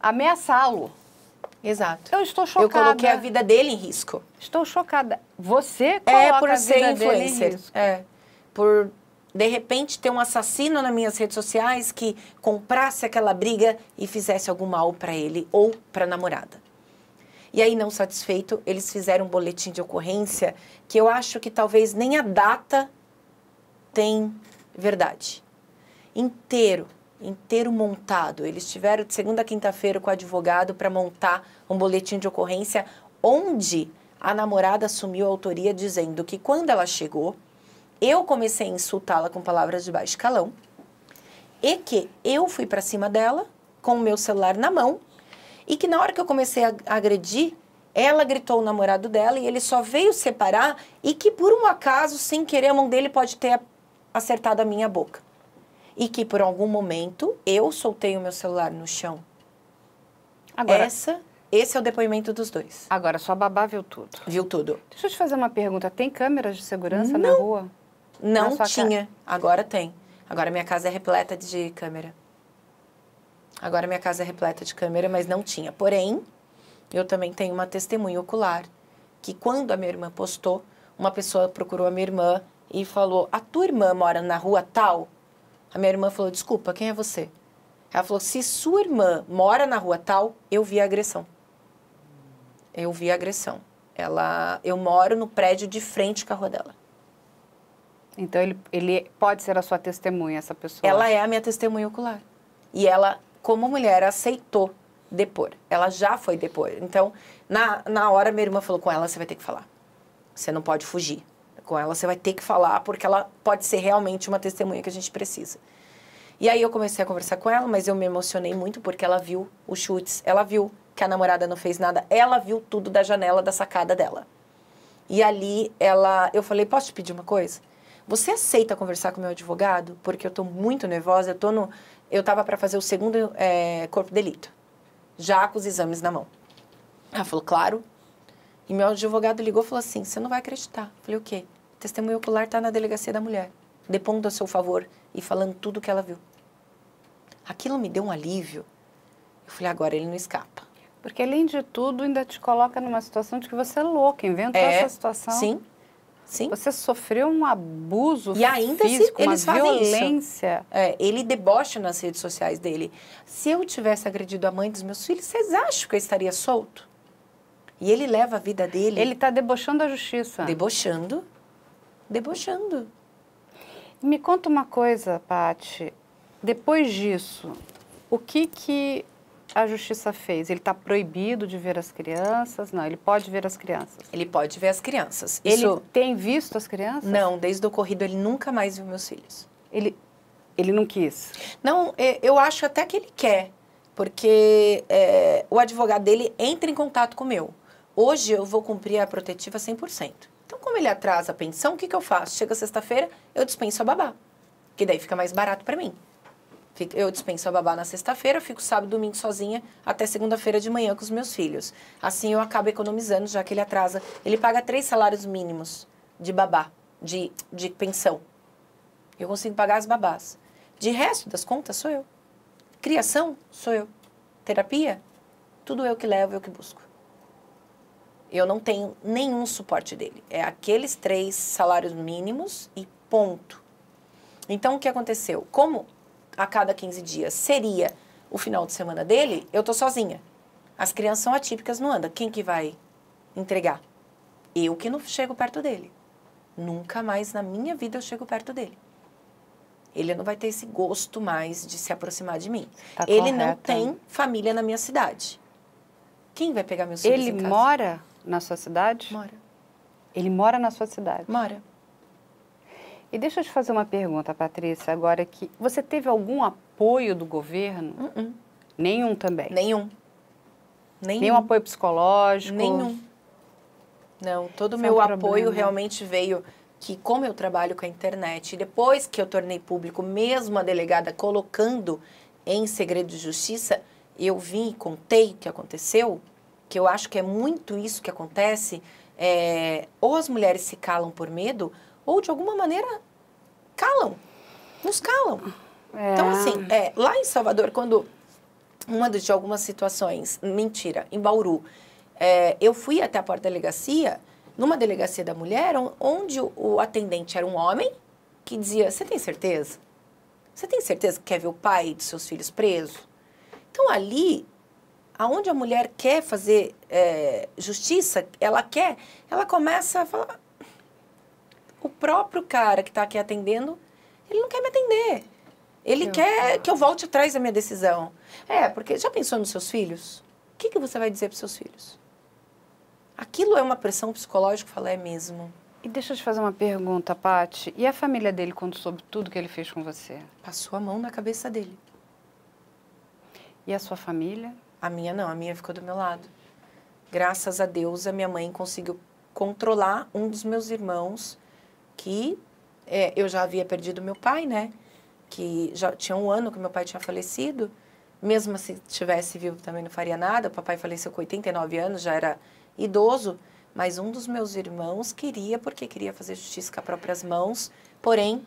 ameaçá-lo. Exato. Eu estou chocada. Eu coloquei a vida dele em risco. Estou chocada. Você é, coloca é por a ser influencer. É. Por de repente ter um assassino nas minhas redes sociais que comprasse aquela briga e fizesse algum mal para ele ou para namorada. E aí, não satisfeito, eles fizeram um boletim de ocorrência que eu acho que talvez nem a data tem verdade. Inteiro, inteiro montado. Eles tiveram de segunda a quinta-feira com o advogado para montar um boletim de ocorrência onde a namorada assumiu a autoria dizendo que quando ela chegou, eu comecei a insultá-la com palavras de baixo calão e que eu fui para cima dela com o meu celular na mão e que na hora que eu comecei a agredir, ela gritou o namorado dela e ele só veio separar e que por um acaso, sem querer, a mão dele pode ter acertado a minha boca. E que por algum momento eu soltei o meu celular no chão. Agora, Essa, esse é o depoimento dos dois. Agora, sua babá viu tudo. Viu tudo. Deixa eu te fazer uma pergunta. Tem câmeras de segurança Não. na rua? Não tinha. Agora tem. Agora minha casa é repleta de câmera. Agora minha casa é repleta de câmera, mas não tinha. Porém, eu também tenho uma testemunha ocular que quando a minha irmã postou, uma pessoa procurou a minha irmã e falou: "A tua irmã mora na rua tal?" A minha irmã falou: "Desculpa, quem é você?" Ela falou: "Se sua irmã mora na rua tal, eu vi a agressão." Eu vi a agressão. Ela, eu moro no prédio de frente com a rua dela. Então ele, ele pode ser a sua testemunha, essa pessoa? Ela é a minha testemunha ocular. E ela como mulher aceitou depor. Ela já foi depor. Então, na, na hora, minha irmã falou: com ela você vai ter que falar. Você não pode fugir. Com ela você vai ter que falar, porque ela pode ser realmente uma testemunha que a gente precisa. E aí eu comecei a conversar com ela, mas eu me emocionei muito porque ela viu os chutes, ela viu que a namorada não fez nada, ela viu tudo da janela da sacada dela. E ali ela, eu falei, posso te pedir uma coisa? Você aceita conversar com meu advogado? Porque eu tô muito nervosa, eu tô no, eu estava para fazer o segundo é, corpo de delito, já com os exames na mão. Ela falou, claro. E meu advogado ligou e falou assim, você não vai acreditar. Eu falei, o quê? O testemunho ocular está na delegacia da mulher, depondo a seu favor e falando tudo o que ela viu. Aquilo me deu um alívio. Eu falei, agora ele não escapa. Porque, além de tudo, ainda te coloca numa situação de que você é louca, inventou é, essa situação. Sim, Sim. Você sofreu um abuso e ainda físico, eles uma violência. É, ele debocha nas redes sociais dele. Se eu tivesse agredido a mãe dos meus filhos, vocês acham que eu estaria solto? E ele leva a vida dele. Ele está debochando a justiça. Debochando. Debochando. Me conta uma coisa, Pati. Depois disso, o que que a justiça fez? Ele está proibido de ver as crianças? Não, ele pode ver as crianças. Ele pode ver as crianças. Ele Isso... tem visto as crianças? Não, desde o ocorrido ele nunca mais viu meus filhos. Ele, ele não quis? Não, é, eu acho até que ele quer, porque é, o advogado dele entra em contato com o meu. Hoje eu vou cumprir a protetiva 100%. Então, como ele atrasa a pensão, o que, que eu faço? Chega sexta-feira, eu dispenso a babá, que daí fica mais barato para mim. Eu dispenso a babá na sexta-feira, fico sábado e domingo sozinha até segunda-feira de manhã com os meus filhos. Assim eu acabo economizando, já que ele atrasa. Ele paga três salários mínimos de babá, de, de pensão. Eu consigo pagar as babás. De resto das contas, sou eu. Criação, sou eu. Terapia, tudo eu que levo, eu que busco. Eu não tenho nenhum suporte dele. É aqueles três salários mínimos e ponto. Então, o que aconteceu? Como a cada 15 dias seria o final de semana dele, eu tô sozinha. As crianças são atípicas, não anda. Quem que vai entregar? Eu que não chego perto dele. Nunca mais na minha vida eu chego perto dele. Ele não vai ter esse gosto mais de se aproximar de mim. Tá ele correta. não tem família na minha cidade. Quem vai pegar meus filhos Ele mora na sua cidade? Mora. Ele mora na sua cidade? Mora. E deixa eu te fazer uma pergunta, Patrícia, agora que você teve algum apoio do governo? Uh -uh. Nenhum também. Nenhum. Nenhum. Nenhum apoio psicológico? Nenhum. Não, todo o é meu é um apoio problema. realmente veio que como eu trabalho com a internet, depois que eu tornei público, mesmo a delegada colocando em segredo de justiça, eu vim e contei o que aconteceu, que eu acho que é muito isso que acontece, é, ou as mulheres se calam por medo, ou de alguma maneira calam, nos calam. É. Então, assim, é, lá em Salvador, quando uma de algumas situações, mentira, em Bauru, é, eu fui até a porta da delegacia, numa delegacia da mulher, onde o, atendente era um homem que dizia: Você tem certeza? Você tem certeza que quer ver o pai de seus filhos preso? Então, ali, aonde a mulher quer fazer é, justiça, ela quer, ela começa a falar: o próprio cara que está aqui atendendo, ele não quer me atender. Ele quer que eu volte atrás da minha decisão. É, porque já pensou nos seus filhos? O que, que você vai dizer para seus filhos? Aquilo é uma pressão psicológica, falar é mesmo. E deixa eu te fazer uma pergunta, Pati. E a família dele quando soube tudo que ele fez com você? Passou a mão na cabeça dele. E a sua família? A minha não, a minha ficou do meu lado. Graças a Deus, a minha mãe conseguiu controlar um dos meus irmãos que é, eu já havia perdido meu pai, né? Que já tinha um ano que meu pai tinha falecido. Mesmo assim, se tivesse vivo também não faria nada. O papai faleceu com 89 anos, já era idoso. Mas um dos meus irmãos queria, porque queria fazer justiça com as próprias mãos. Porém,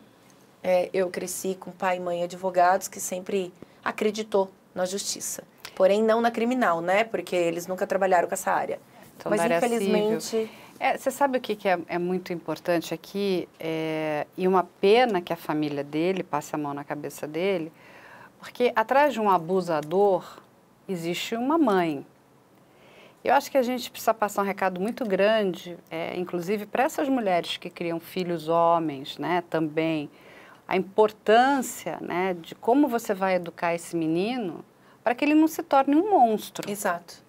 é, eu cresci com pai e mãe advogados que sempre acreditou na justiça. Porém, não na criminal, né? Porque eles nunca trabalharam com essa área. Então, Mas, infelizmente... É, você sabe o que, que é, é, muito importante aqui? É, e uma pena que a família dele passe a mão na cabeça dele, porque atrás de um abusador existe uma mãe. Eu acho que a gente precisa passar um recado muito grande, é, inclusive para essas mulheres que criam filhos homens, né, também, a importância, né, de como você vai educar esse menino para que ele não se torne um monstro. Exato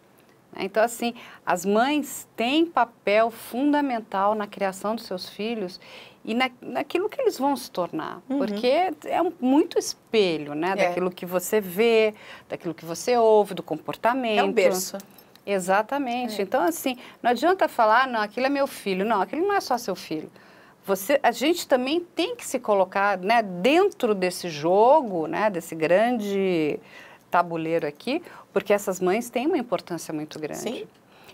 então, assim, as mães têm papel fundamental na criação dos seus filhos e na, naquilo que eles vão se tornar. Uhum. Porque é um, muito espelho, né? É. Daquilo que você vê, daquilo que você ouve, do comportamento. É um berço. Exatamente. É. Então, assim, não adianta falar, não, aquilo é meu filho. Não, aquilo não é só seu filho. Você, a gente também tem que se colocar né, dentro desse jogo, né, desse grande tabuleiro aqui, porque essas mães têm uma importância muito grande. Sim.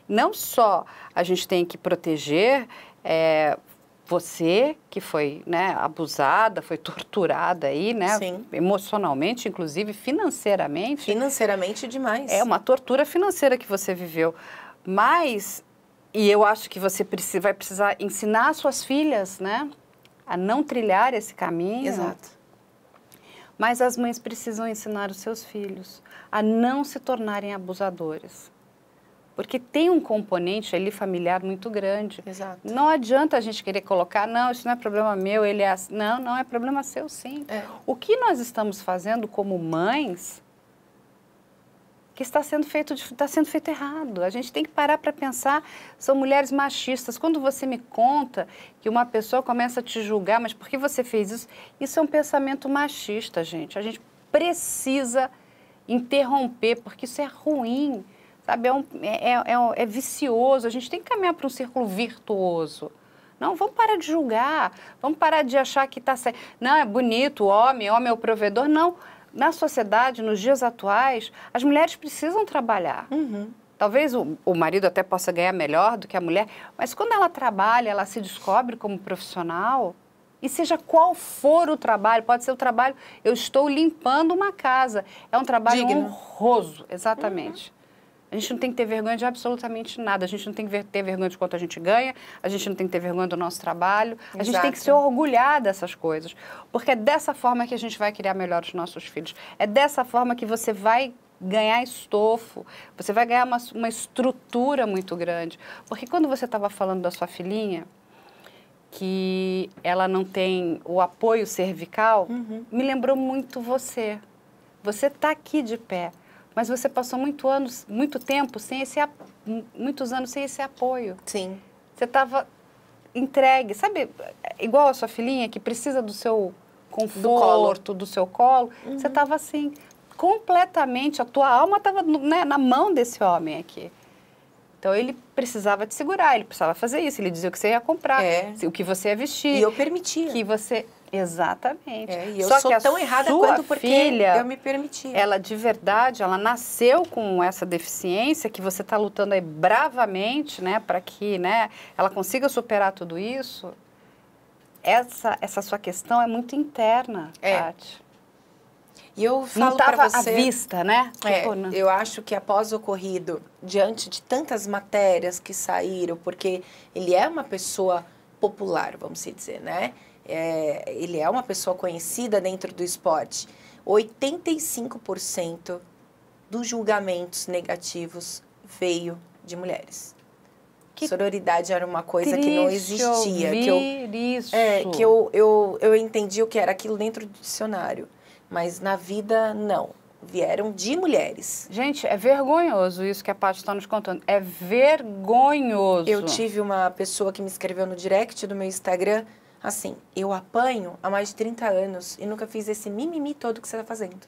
Não só a gente tem que proteger é, você que foi né, abusada, foi torturada aí, né? Sim. Emocionalmente, inclusive, financeiramente. Financeiramente demais. É uma tortura financeira que você viveu. Mas, e eu acho que você vai precisar ensinar suas filhas, né? A não trilhar esse caminho. Exato mas as mães precisam ensinar os seus filhos a não se tornarem abusadores. Porque tem um componente ali familiar muito grande. Exato. Não adianta a gente querer colocar, não, isso não é problema meu, ele é assim. Não, não, é problema seu sim. É. O que nós estamos fazendo como mães que está sendo feito está sendo feito errado. A gente tem que parar para pensar. São mulheres machistas. Quando você me conta que uma pessoa começa a te julgar, mas por que você fez isso? Isso é um pensamento machista, gente. A gente precisa interromper porque isso é ruim, sabe? É, um, é, é, é, é vicioso. A gente tem que caminhar para um círculo virtuoso. Não, vamos parar de julgar, vamos parar de achar que está certo. Não, é bonito, homem, homem é o provedor. Não, na sociedade, nos dias atuais, as mulheres precisam trabalhar. Uhum. Talvez o, o, marido até possa ganhar melhor do que a mulher, mas quando ela trabalha, ela se descobre como profissional, e seja qual for o trabalho, pode ser o trabalho, eu estou limpando uma casa, é um trabalho Digno. honroso, exatamente. Uhum. A gente não tem que ter vergonha de absolutamente nada. A gente não tem que ter vergonha de quanto a gente ganha, a gente não tem que ter vergonha do nosso trabalho. Exato. A gente tem que se orgulhar dessas coisas. Porque é dessa forma que a gente vai criar melhor os nossos filhos. É dessa forma que você vai ganhar estofo, você vai ganhar uma, uma estrutura muito grande. Porque quando você estava falando da sua filhinha, que ela não tem o apoio cervical, uhum. me lembrou muito você. Você está aqui de pé mas você passou muito anos, muito tempo sem esse muitos anos sem esse apoio. Sim. Você estava entregue, sabe, igual a sua filhinha que precisa do seu conforto, do, do seu colo, uhum. você estava assim completamente, a tua alma estava né, na mão desse homem aqui. Então ele precisava te segurar, ele precisava fazer isso, ele dizia o que você ia comprar, é. o que você ia vestir. E eu permitia. Que você Exatamente. É, e eu Só sou tão errada quanto porque filha, eu me permiti. Ela de verdade, ela nasceu com essa deficiência que você está lutando aí bravamente, né, para que, né, ela consiga superar tudo isso. Essa essa sua questão é muito interna, é. Tati. E eu falo para você à vista, né? É, tipo, né? Eu acho que após o ocorrido, diante de tantas matérias que saíram, porque ele é uma pessoa popular, vamos dizer, né? é, ele é uma pessoa conhecida dentro do esporte, 85% dos julgamentos negativos veio de mulheres. Que Sororidade era uma coisa que não existia. Que eu, isso. É, que eu, eu, eu entendi o que era aquilo dentro do dicionário. Mas na vida, não. Vieram de mulheres. Gente, é vergonhoso isso que a Paty está nos contando. É vergonhoso. Eu tive uma pessoa que me escreveu no direct do meu Instagram Assim, eu apanho há mais de 30 anos e nunca fiz esse mimimi todo que você tá fazendo.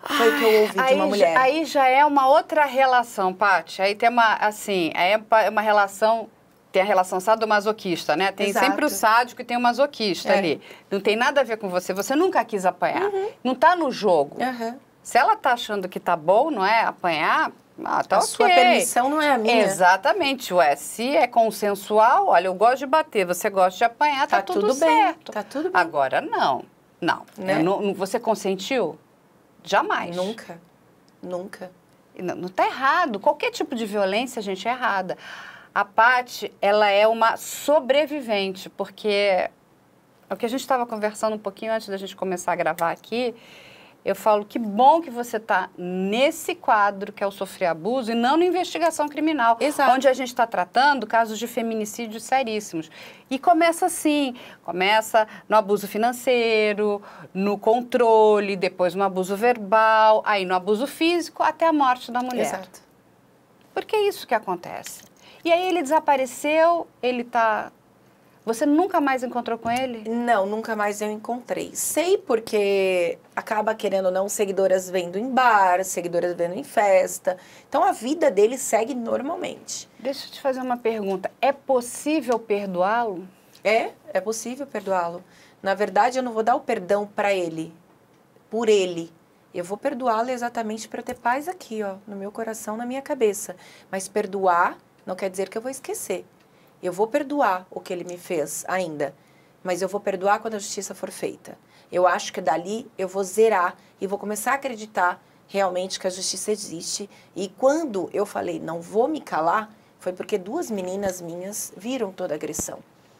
Foi o que eu ouvi de uma mulher. Aí já é uma outra relação, Paty. Aí tem uma, assim, é uma relação tem a relação sadomasoquista, né? Tem Exato. sempre o sádico e tem o masoquista é. ali. Não tem nada a ver com você. Você nunca quis apanhar. Uhum. Não tá no jogo. Uhum. Se ela tá achando que tá bom, não é? Apanhar, ah, tá a okay. sua permissão não é a minha. Exatamente, ué. Se é consensual, olha, eu gosto de bater, você gosta de apanhar, tá, tá tudo, tudo bem, certo. Tá tudo bem. Agora não. Não. Né? não. Você consentiu? Jamais. Nunca. Nunca. Não, não tá errado. Qualquer tipo de violência, gente, é errada. A Paty, ela é uma sobrevivente, porque é o que a gente estava conversando um pouquinho antes da gente começar a gravar aqui eu falo que bom que você está nesse quadro que é o sofrer abuso e não na investigação criminal, Exato. onde a gente está tratando casos de feminicídios seríssimos. E começa assim, começa no abuso financeiro, no controle, depois no abuso verbal, aí no abuso físico, até a morte da mulher. Exato. Porque é isso que acontece. E aí ele desapareceu, ele está você nunca mais encontrou com ele? Não, nunca mais eu encontrei. Sei porque acaba querendo ou não seguidoras vendo em bar, seguidoras vendo em festa. Então a vida dele segue normalmente. Deixa eu te fazer uma pergunta. É possível perdoá-lo? É, é possível perdoá-lo. Na verdade, eu não vou dar o perdão para ele, por ele. Eu vou perdoá-lo exatamente para ter paz aqui, ó, no meu coração, na minha cabeça. Mas perdoar não quer dizer que eu vou esquecer. Eu vou perdoar o que ele me fez ainda, mas eu vou perdoar quando a justiça for feita. Eu acho que dali eu vou zerar e vou começar a acreditar realmente que a justiça existe. E quando eu falei não vou me calar, foi porque duas meninas minhas viram toda a agressão.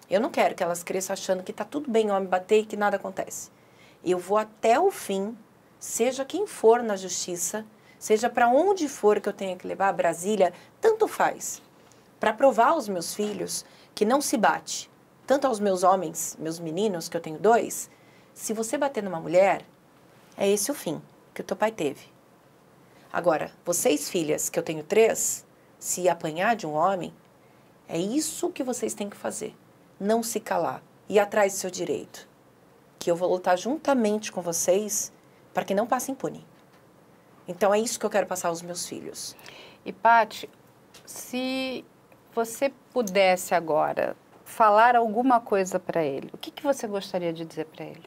Eu não quero que elas cresçam achando que tá tudo bem homem bater e que nada acontece. Eu vou até o fim, seja quem for na justiça, seja para onde for que eu tenha que levar a Brasília, tanto faz para provar aos meus filhos que não se bate, tanto aos meus homens, meus meninos, que eu tenho dois, se você bater numa mulher, é esse o fim que o teu pai teve. Agora, vocês filhas, que eu tenho três, se apanhar de um homem, é isso que vocês têm que fazer. Não se calar e atrás do seu direito. Que eu vou lutar juntamente com vocês para que não passe impune. Então é isso que eu quero passar aos meus filhos. E Pati, se você pudesse agora falar alguma coisa para ele, o que, que você gostaria de dizer para ele?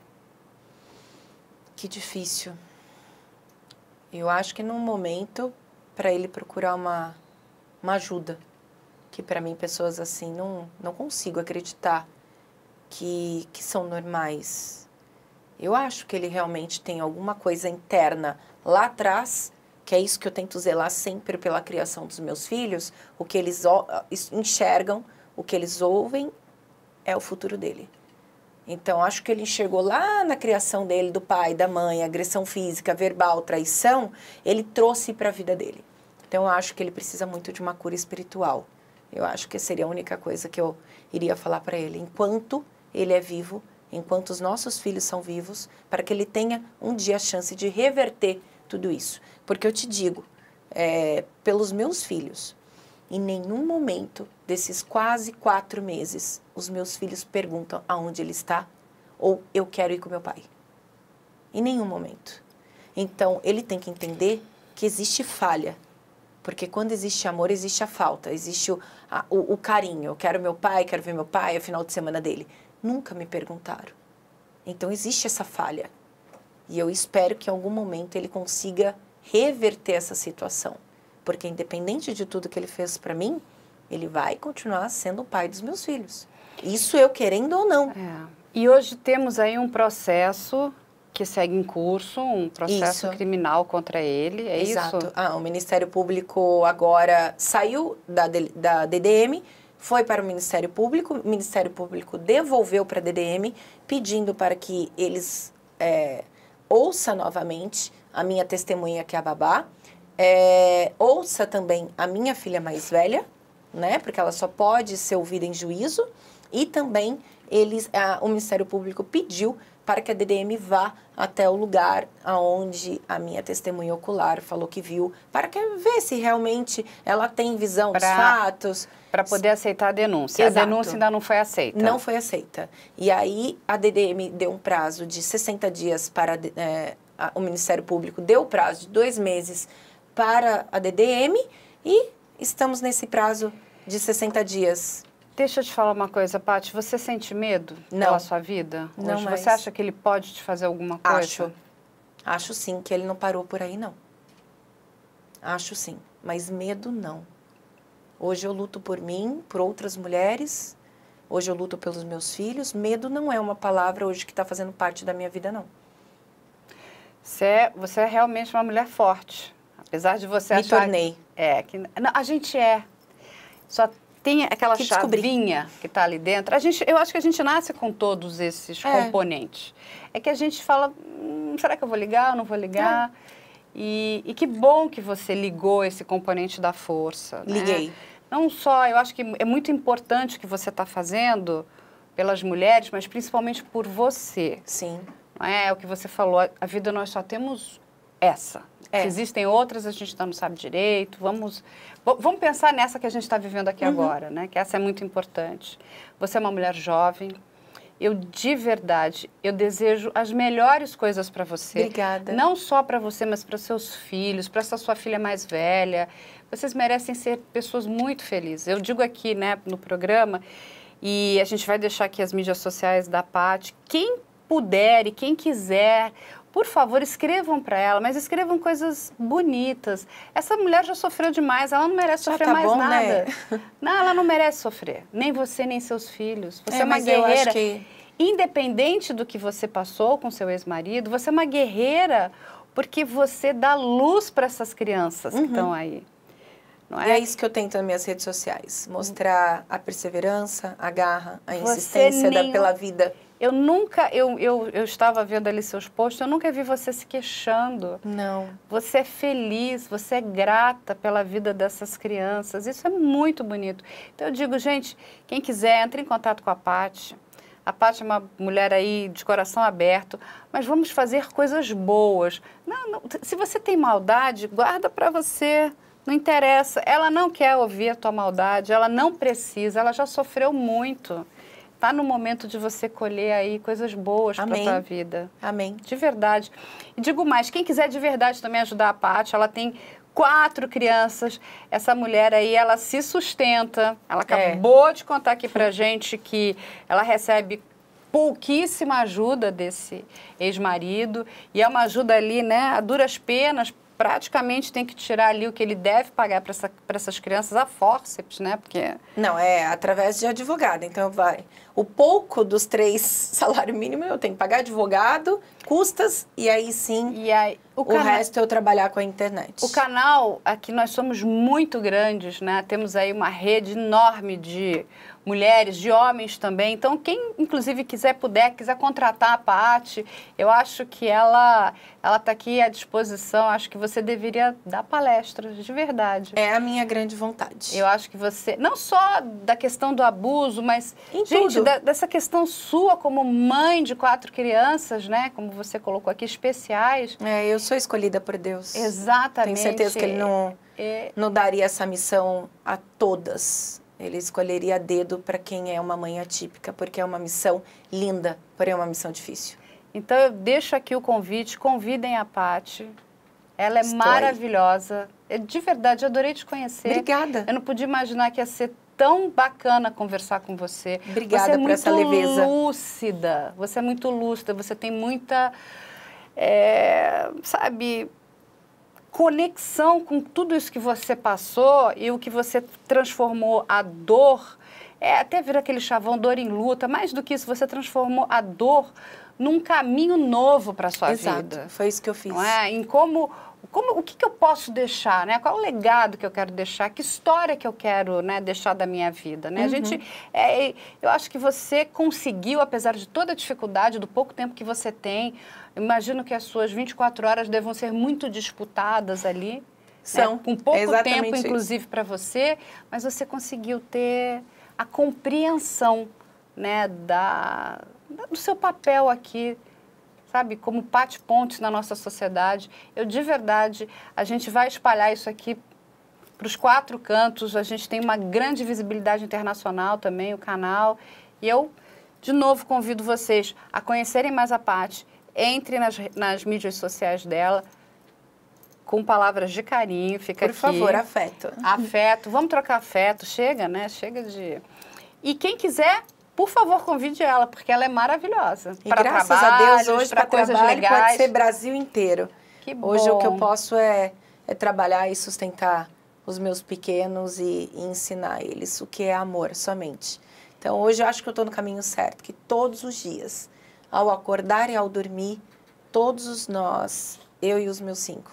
Que difícil. Eu acho que num momento para ele procurar uma, uma ajuda, que para mim pessoas assim não não consigo acreditar que que são normais. Eu acho que ele realmente tem alguma coisa interna lá atrás que é isso que eu tento zelar sempre pela criação dos meus filhos, o que eles ah, enxergam, o que eles ouvem é o futuro dele. Então, acho que ele enxergou lá na criação dele, do pai, da mãe, agressão física, verbal, traição, ele trouxe para a vida dele. Então, acho que ele precisa muito de uma cura espiritual. Eu acho que seria a única coisa que eu iria falar para ele. Enquanto ele é vivo, enquanto os nossos filhos são vivos, para que ele tenha um dia a chance de reverter tudo isso. Porque eu te digo, é, pelos meus filhos, em nenhum momento desses quase quatro meses, os meus filhos perguntam aonde ele está ou eu quero ir com meu pai. Em nenhum momento. Então, ele tem que entender que existe falha. Porque quando existe amor, existe a falta, existe o, a, o, o carinho. Eu quero meu pai, quero ver meu pai, é o final de semana dele. Nunca me perguntaram. Então, existe essa falha. E eu espero que em algum momento ele consiga reverter essa situação, porque independente de tudo que ele fez para mim, ele vai continuar sendo o pai dos meus filhos. Isso eu querendo ou não. É. E hoje temos aí um processo que segue em curso, um processo isso. criminal contra ele, é Exato. isso? Exato. Ah, o Ministério Público agora saiu da, da DDM, foi para o Ministério Público, o Ministério Público devolveu para a DDM, pedindo para que eles é, ouça novamente a minha testemunha, que é a babá, é, ouça também a minha filha mais velha, né? Porque ela só pode ser ouvida em juízo. E também eles, a, o Ministério Público pediu para que a DDM vá até o lugar aonde a minha testemunha ocular falou que viu, para que ver se realmente ela tem visão pra, dos fatos. Para poder aceitar a denúncia. Exato. A denúncia ainda não foi aceita. Não foi aceita. E aí a DDM deu um prazo de 60 dias para é, a, o Ministério Público, deu o prazo de dois meses para a DDM e estamos nesse prazo de 60 dias Deixa eu te falar uma coisa, Paty. Você sente medo Não. pela sua vida? Não Hoje, Você acha que ele pode te fazer alguma coisa? Acho. Acho sim, que ele não parou por aí, não. Acho sim, mas medo não. Hoje eu luto por mim, por outras mulheres, hoje eu luto pelos meus filhos. Medo não é uma palavra hoje que está fazendo parte da minha vida, não. Você é, você é realmente uma mulher forte. Apesar de você Me achar... Me tornei. É, que, não, a gente é. Só tem aquela que chavinha descobri. que está ali dentro. A gente, eu acho que a gente nasce com todos esses é. componentes. É que a gente fala, hum, será que eu vou ligar ou não vou ligar? É. E, e, que bom que você ligou esse componente da força. Né? Liguei. Não só, eu acho que é muito importante o que você está fazendo pelas mulheres, mas principalmente por você. Sim. É? é o que você falou, a vida nós só temos essa. É. Se existem outras, a gente não sabe direito. Vamos, vamos pensar nessa que a gente está vivendo aqui uhum. agora, né? Que essa é muito importante. Você é uma mulher jovem. Eu de verdade, eu desejo as melhores coisas para você. Obrigada. Não só para você, mas para seus filhos, para essa sua filha mais velha. Vocês merecem ser pessoas muito felizes. Eu digo aqui, né, no programa, e a gente vai deixar aqui as mídias sociais da Pat. Quem puder e quem quiser por favor, escrevam para ela, mas escrevam coisas bonitas. Essa mulher já sofreu demais, ela não merece já sofrer tá mais bom, nada. Né? *laughs* Não, ela não merece sofrer. Nem você, nem seus filhos. Você é, é uma guerreira. Que... Independente do que você passou com seu ex-marido, você é uma guerreira porque você dá luz para essas crianças uhum. que estão aí. É? é? isso que eu tento nas minhas redes sociais, mostrar a perseverança, a garra, a insistência nem... da, pela vida. Eu nunca, eu, eu, eu estava vendo ali seus posts, eu nunca vi você se queixando. Não. Você é feliz, você é grata pela vida dessas crianças. Isso é muito bonito. Então eu digo, gente, quem quiser, entre em contato com a Paty. A Paty é uma mulher aí de coração aberto, mas vamos fazer coisas boas. Não, não, se você tem maldade, guarda para você. Não interessa. Ela não quer ouvir a tua maldade, ela não precisa, ela já sofreu muito está no momento de você colher aí coisas boas para a sua vida. Amém. De verdade. E digo mais, quem quiser de verdade também ajudar a Paty, ela tem quatro crianças. Essa mulher aí, ela se sustenta. Ela é. acabou é. de contar aqui pra gente que ela recebe pouquíssima ajuda desse ex-marido e é uma ajuda ali, né, a duras penas, praticamente tem que tirar ali o que ele deve pagar para essa, essas crianças a forceps, né? Porque... Não, é através de advogado. Então, vai o pouco dos três *laughs* salário mínimo eu tenho que pagar advogado, custas e aí sim e aí, o, o resto eu trabalhar com a internet. O canal, aqui nós somos muito grandes, né? Temos aí uma rede enorme de mulheres, de homens também. Então, quem inclusive quiser, puder, quiser contratar a Paty, eu acho que ela ela está aqui à disposição. Acho que você deveria dar palestras, de verdade. É a minha grande vontade. Eu acho que você, não só da questão do abuso, mas em gente, tudo da, dessa questão sua como mãe de quatro crianças, né? Como você colocou aqui, especiais. É, eu sou escolhida por Deus. Exatamente. Tenho certeza que Ele não, é... não daria essa missão a todas. Ele escolheria a dedo para quem é uma mãe atípica, porque é uma missão linda, porém é uma missão difícil. Então eu deixo aqui o convite, convidem a Pati. Ela é Estou maravilhosa. Aí. De verdade, adorei te conhecer. Obrigada. Eu não podia imaginar que ia ser tão bacana conversar com você. Obrigada você é por essa leveza. Você é muito lúcida, você é muito lúcida, você tem muita, é, sabe, conexão com tudo isso que você passou e o que você transformou a dor. É, até vir aquele chavão dor em luta, mais do que isso, você transformou a dor num caminho novo para sua Exato. vida. Foi isso que eu fiz. Não é? Em como como, o que, que eu posso deixar, né? Qual é o legado que eu quero deixar? Que história que eu quero né, deixar da minha vida, né? Uhum. A gente, é, eu acho que você conseguiu, apesar de toda a dificuldade, do pouco tempo que você tem, imagino que as suas 24 horas devam ser muito disputadas ali. Né? São. Né? Com pouco é tempo, inclusive, para você, mas você conseguiu ter a compreensão né, da, do seu papel aqui sabe, como bate-ponte na nossa sociedade. Eu, de verdade, a gente vai espalhar isso aqui para os quatro cantos, a gente tem uma grande visibilidade internacional também, o canal. E eu, de novo, convido vocês a conhecerem mais a Paty, entre nas, nas mídias sociais dela, com palavras de carinho, fica Por aqui. Por favor, afeto. Afeto, vamos trocar afeto, chega, né? Chega de... E quem quiser por favor, convide ela, porque ela é maravilhosa. E pra graças a Deus, hoje, para coisas legais. pode ser Brasil inteiro. Que bom. Hoje, o que eu posso é, é trabalhar e sustentar os meus pequenos e, e ensinar eles o que é amor somente. Então, hoje eu acho que eu estou no caminho certo, que todos os dias, ao acordar e ao dormir, todos nós, eu e os meus cinco,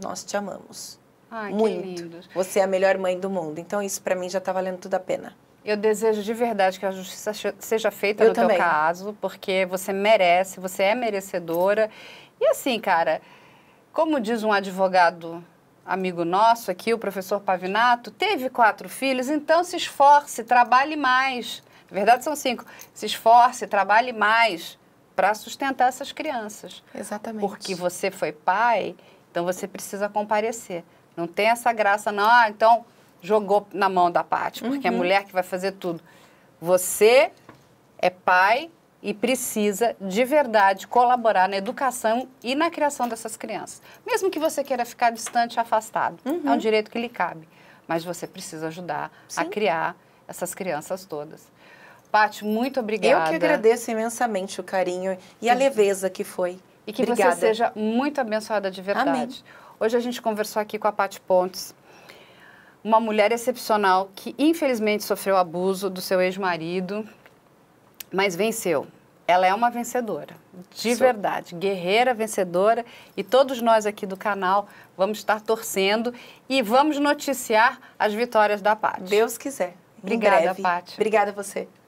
nós te amamos. Ai, Muito. Você é a melhor mãe do mundo. Então, isso para mim já está valendo tudo a pena. Eu desejo de verdade que a justiça seja feita eu no também. teu caso, porque você merece, você é merecedora. E assim, cara, como diz um advogado amigo nosso aqui, o professor Pavinato, teve quatro filhos, então se esforce, trabalhe mais. Na verdade, são cinco. Se esforce, trabalhe mais para sustentar essas crianças. Exatamente. Porque você foi pai, então você precisa comparecer. Não tem essa graça, não. Ah, então jogou na mão da Paty, porque é uhum. é a mulher que vai fazer tudo. Você é pai e precisa de verdade colaborar na educação e na criação dessas crianças. Mesmo que você queira ficar distante, afastado, uhum. é um uhum. direito que lhe cabe, mas você precisa ajudar Sim. a criar essas crianças todas. Paty, muito obrigada. Eu que agradeço imensamente o carinho e a leveza que foi. E que obrigada. você seja muito abençoada de verdade. Amém. Hoje a gente conversou aqui com a Paty Pontes, uma mulher excepcional que infelizmente sofreu abuso do seu ex-marido, mas venceu. Ela é uma vencedora, de Sou. verdade, guerreira vencedora, e todos nós aqui do canal vamos estar torcendo e vamos noticiar as vitórias da Pátria. Deus quiser. Obrigada, Pátria. Obrigada a você.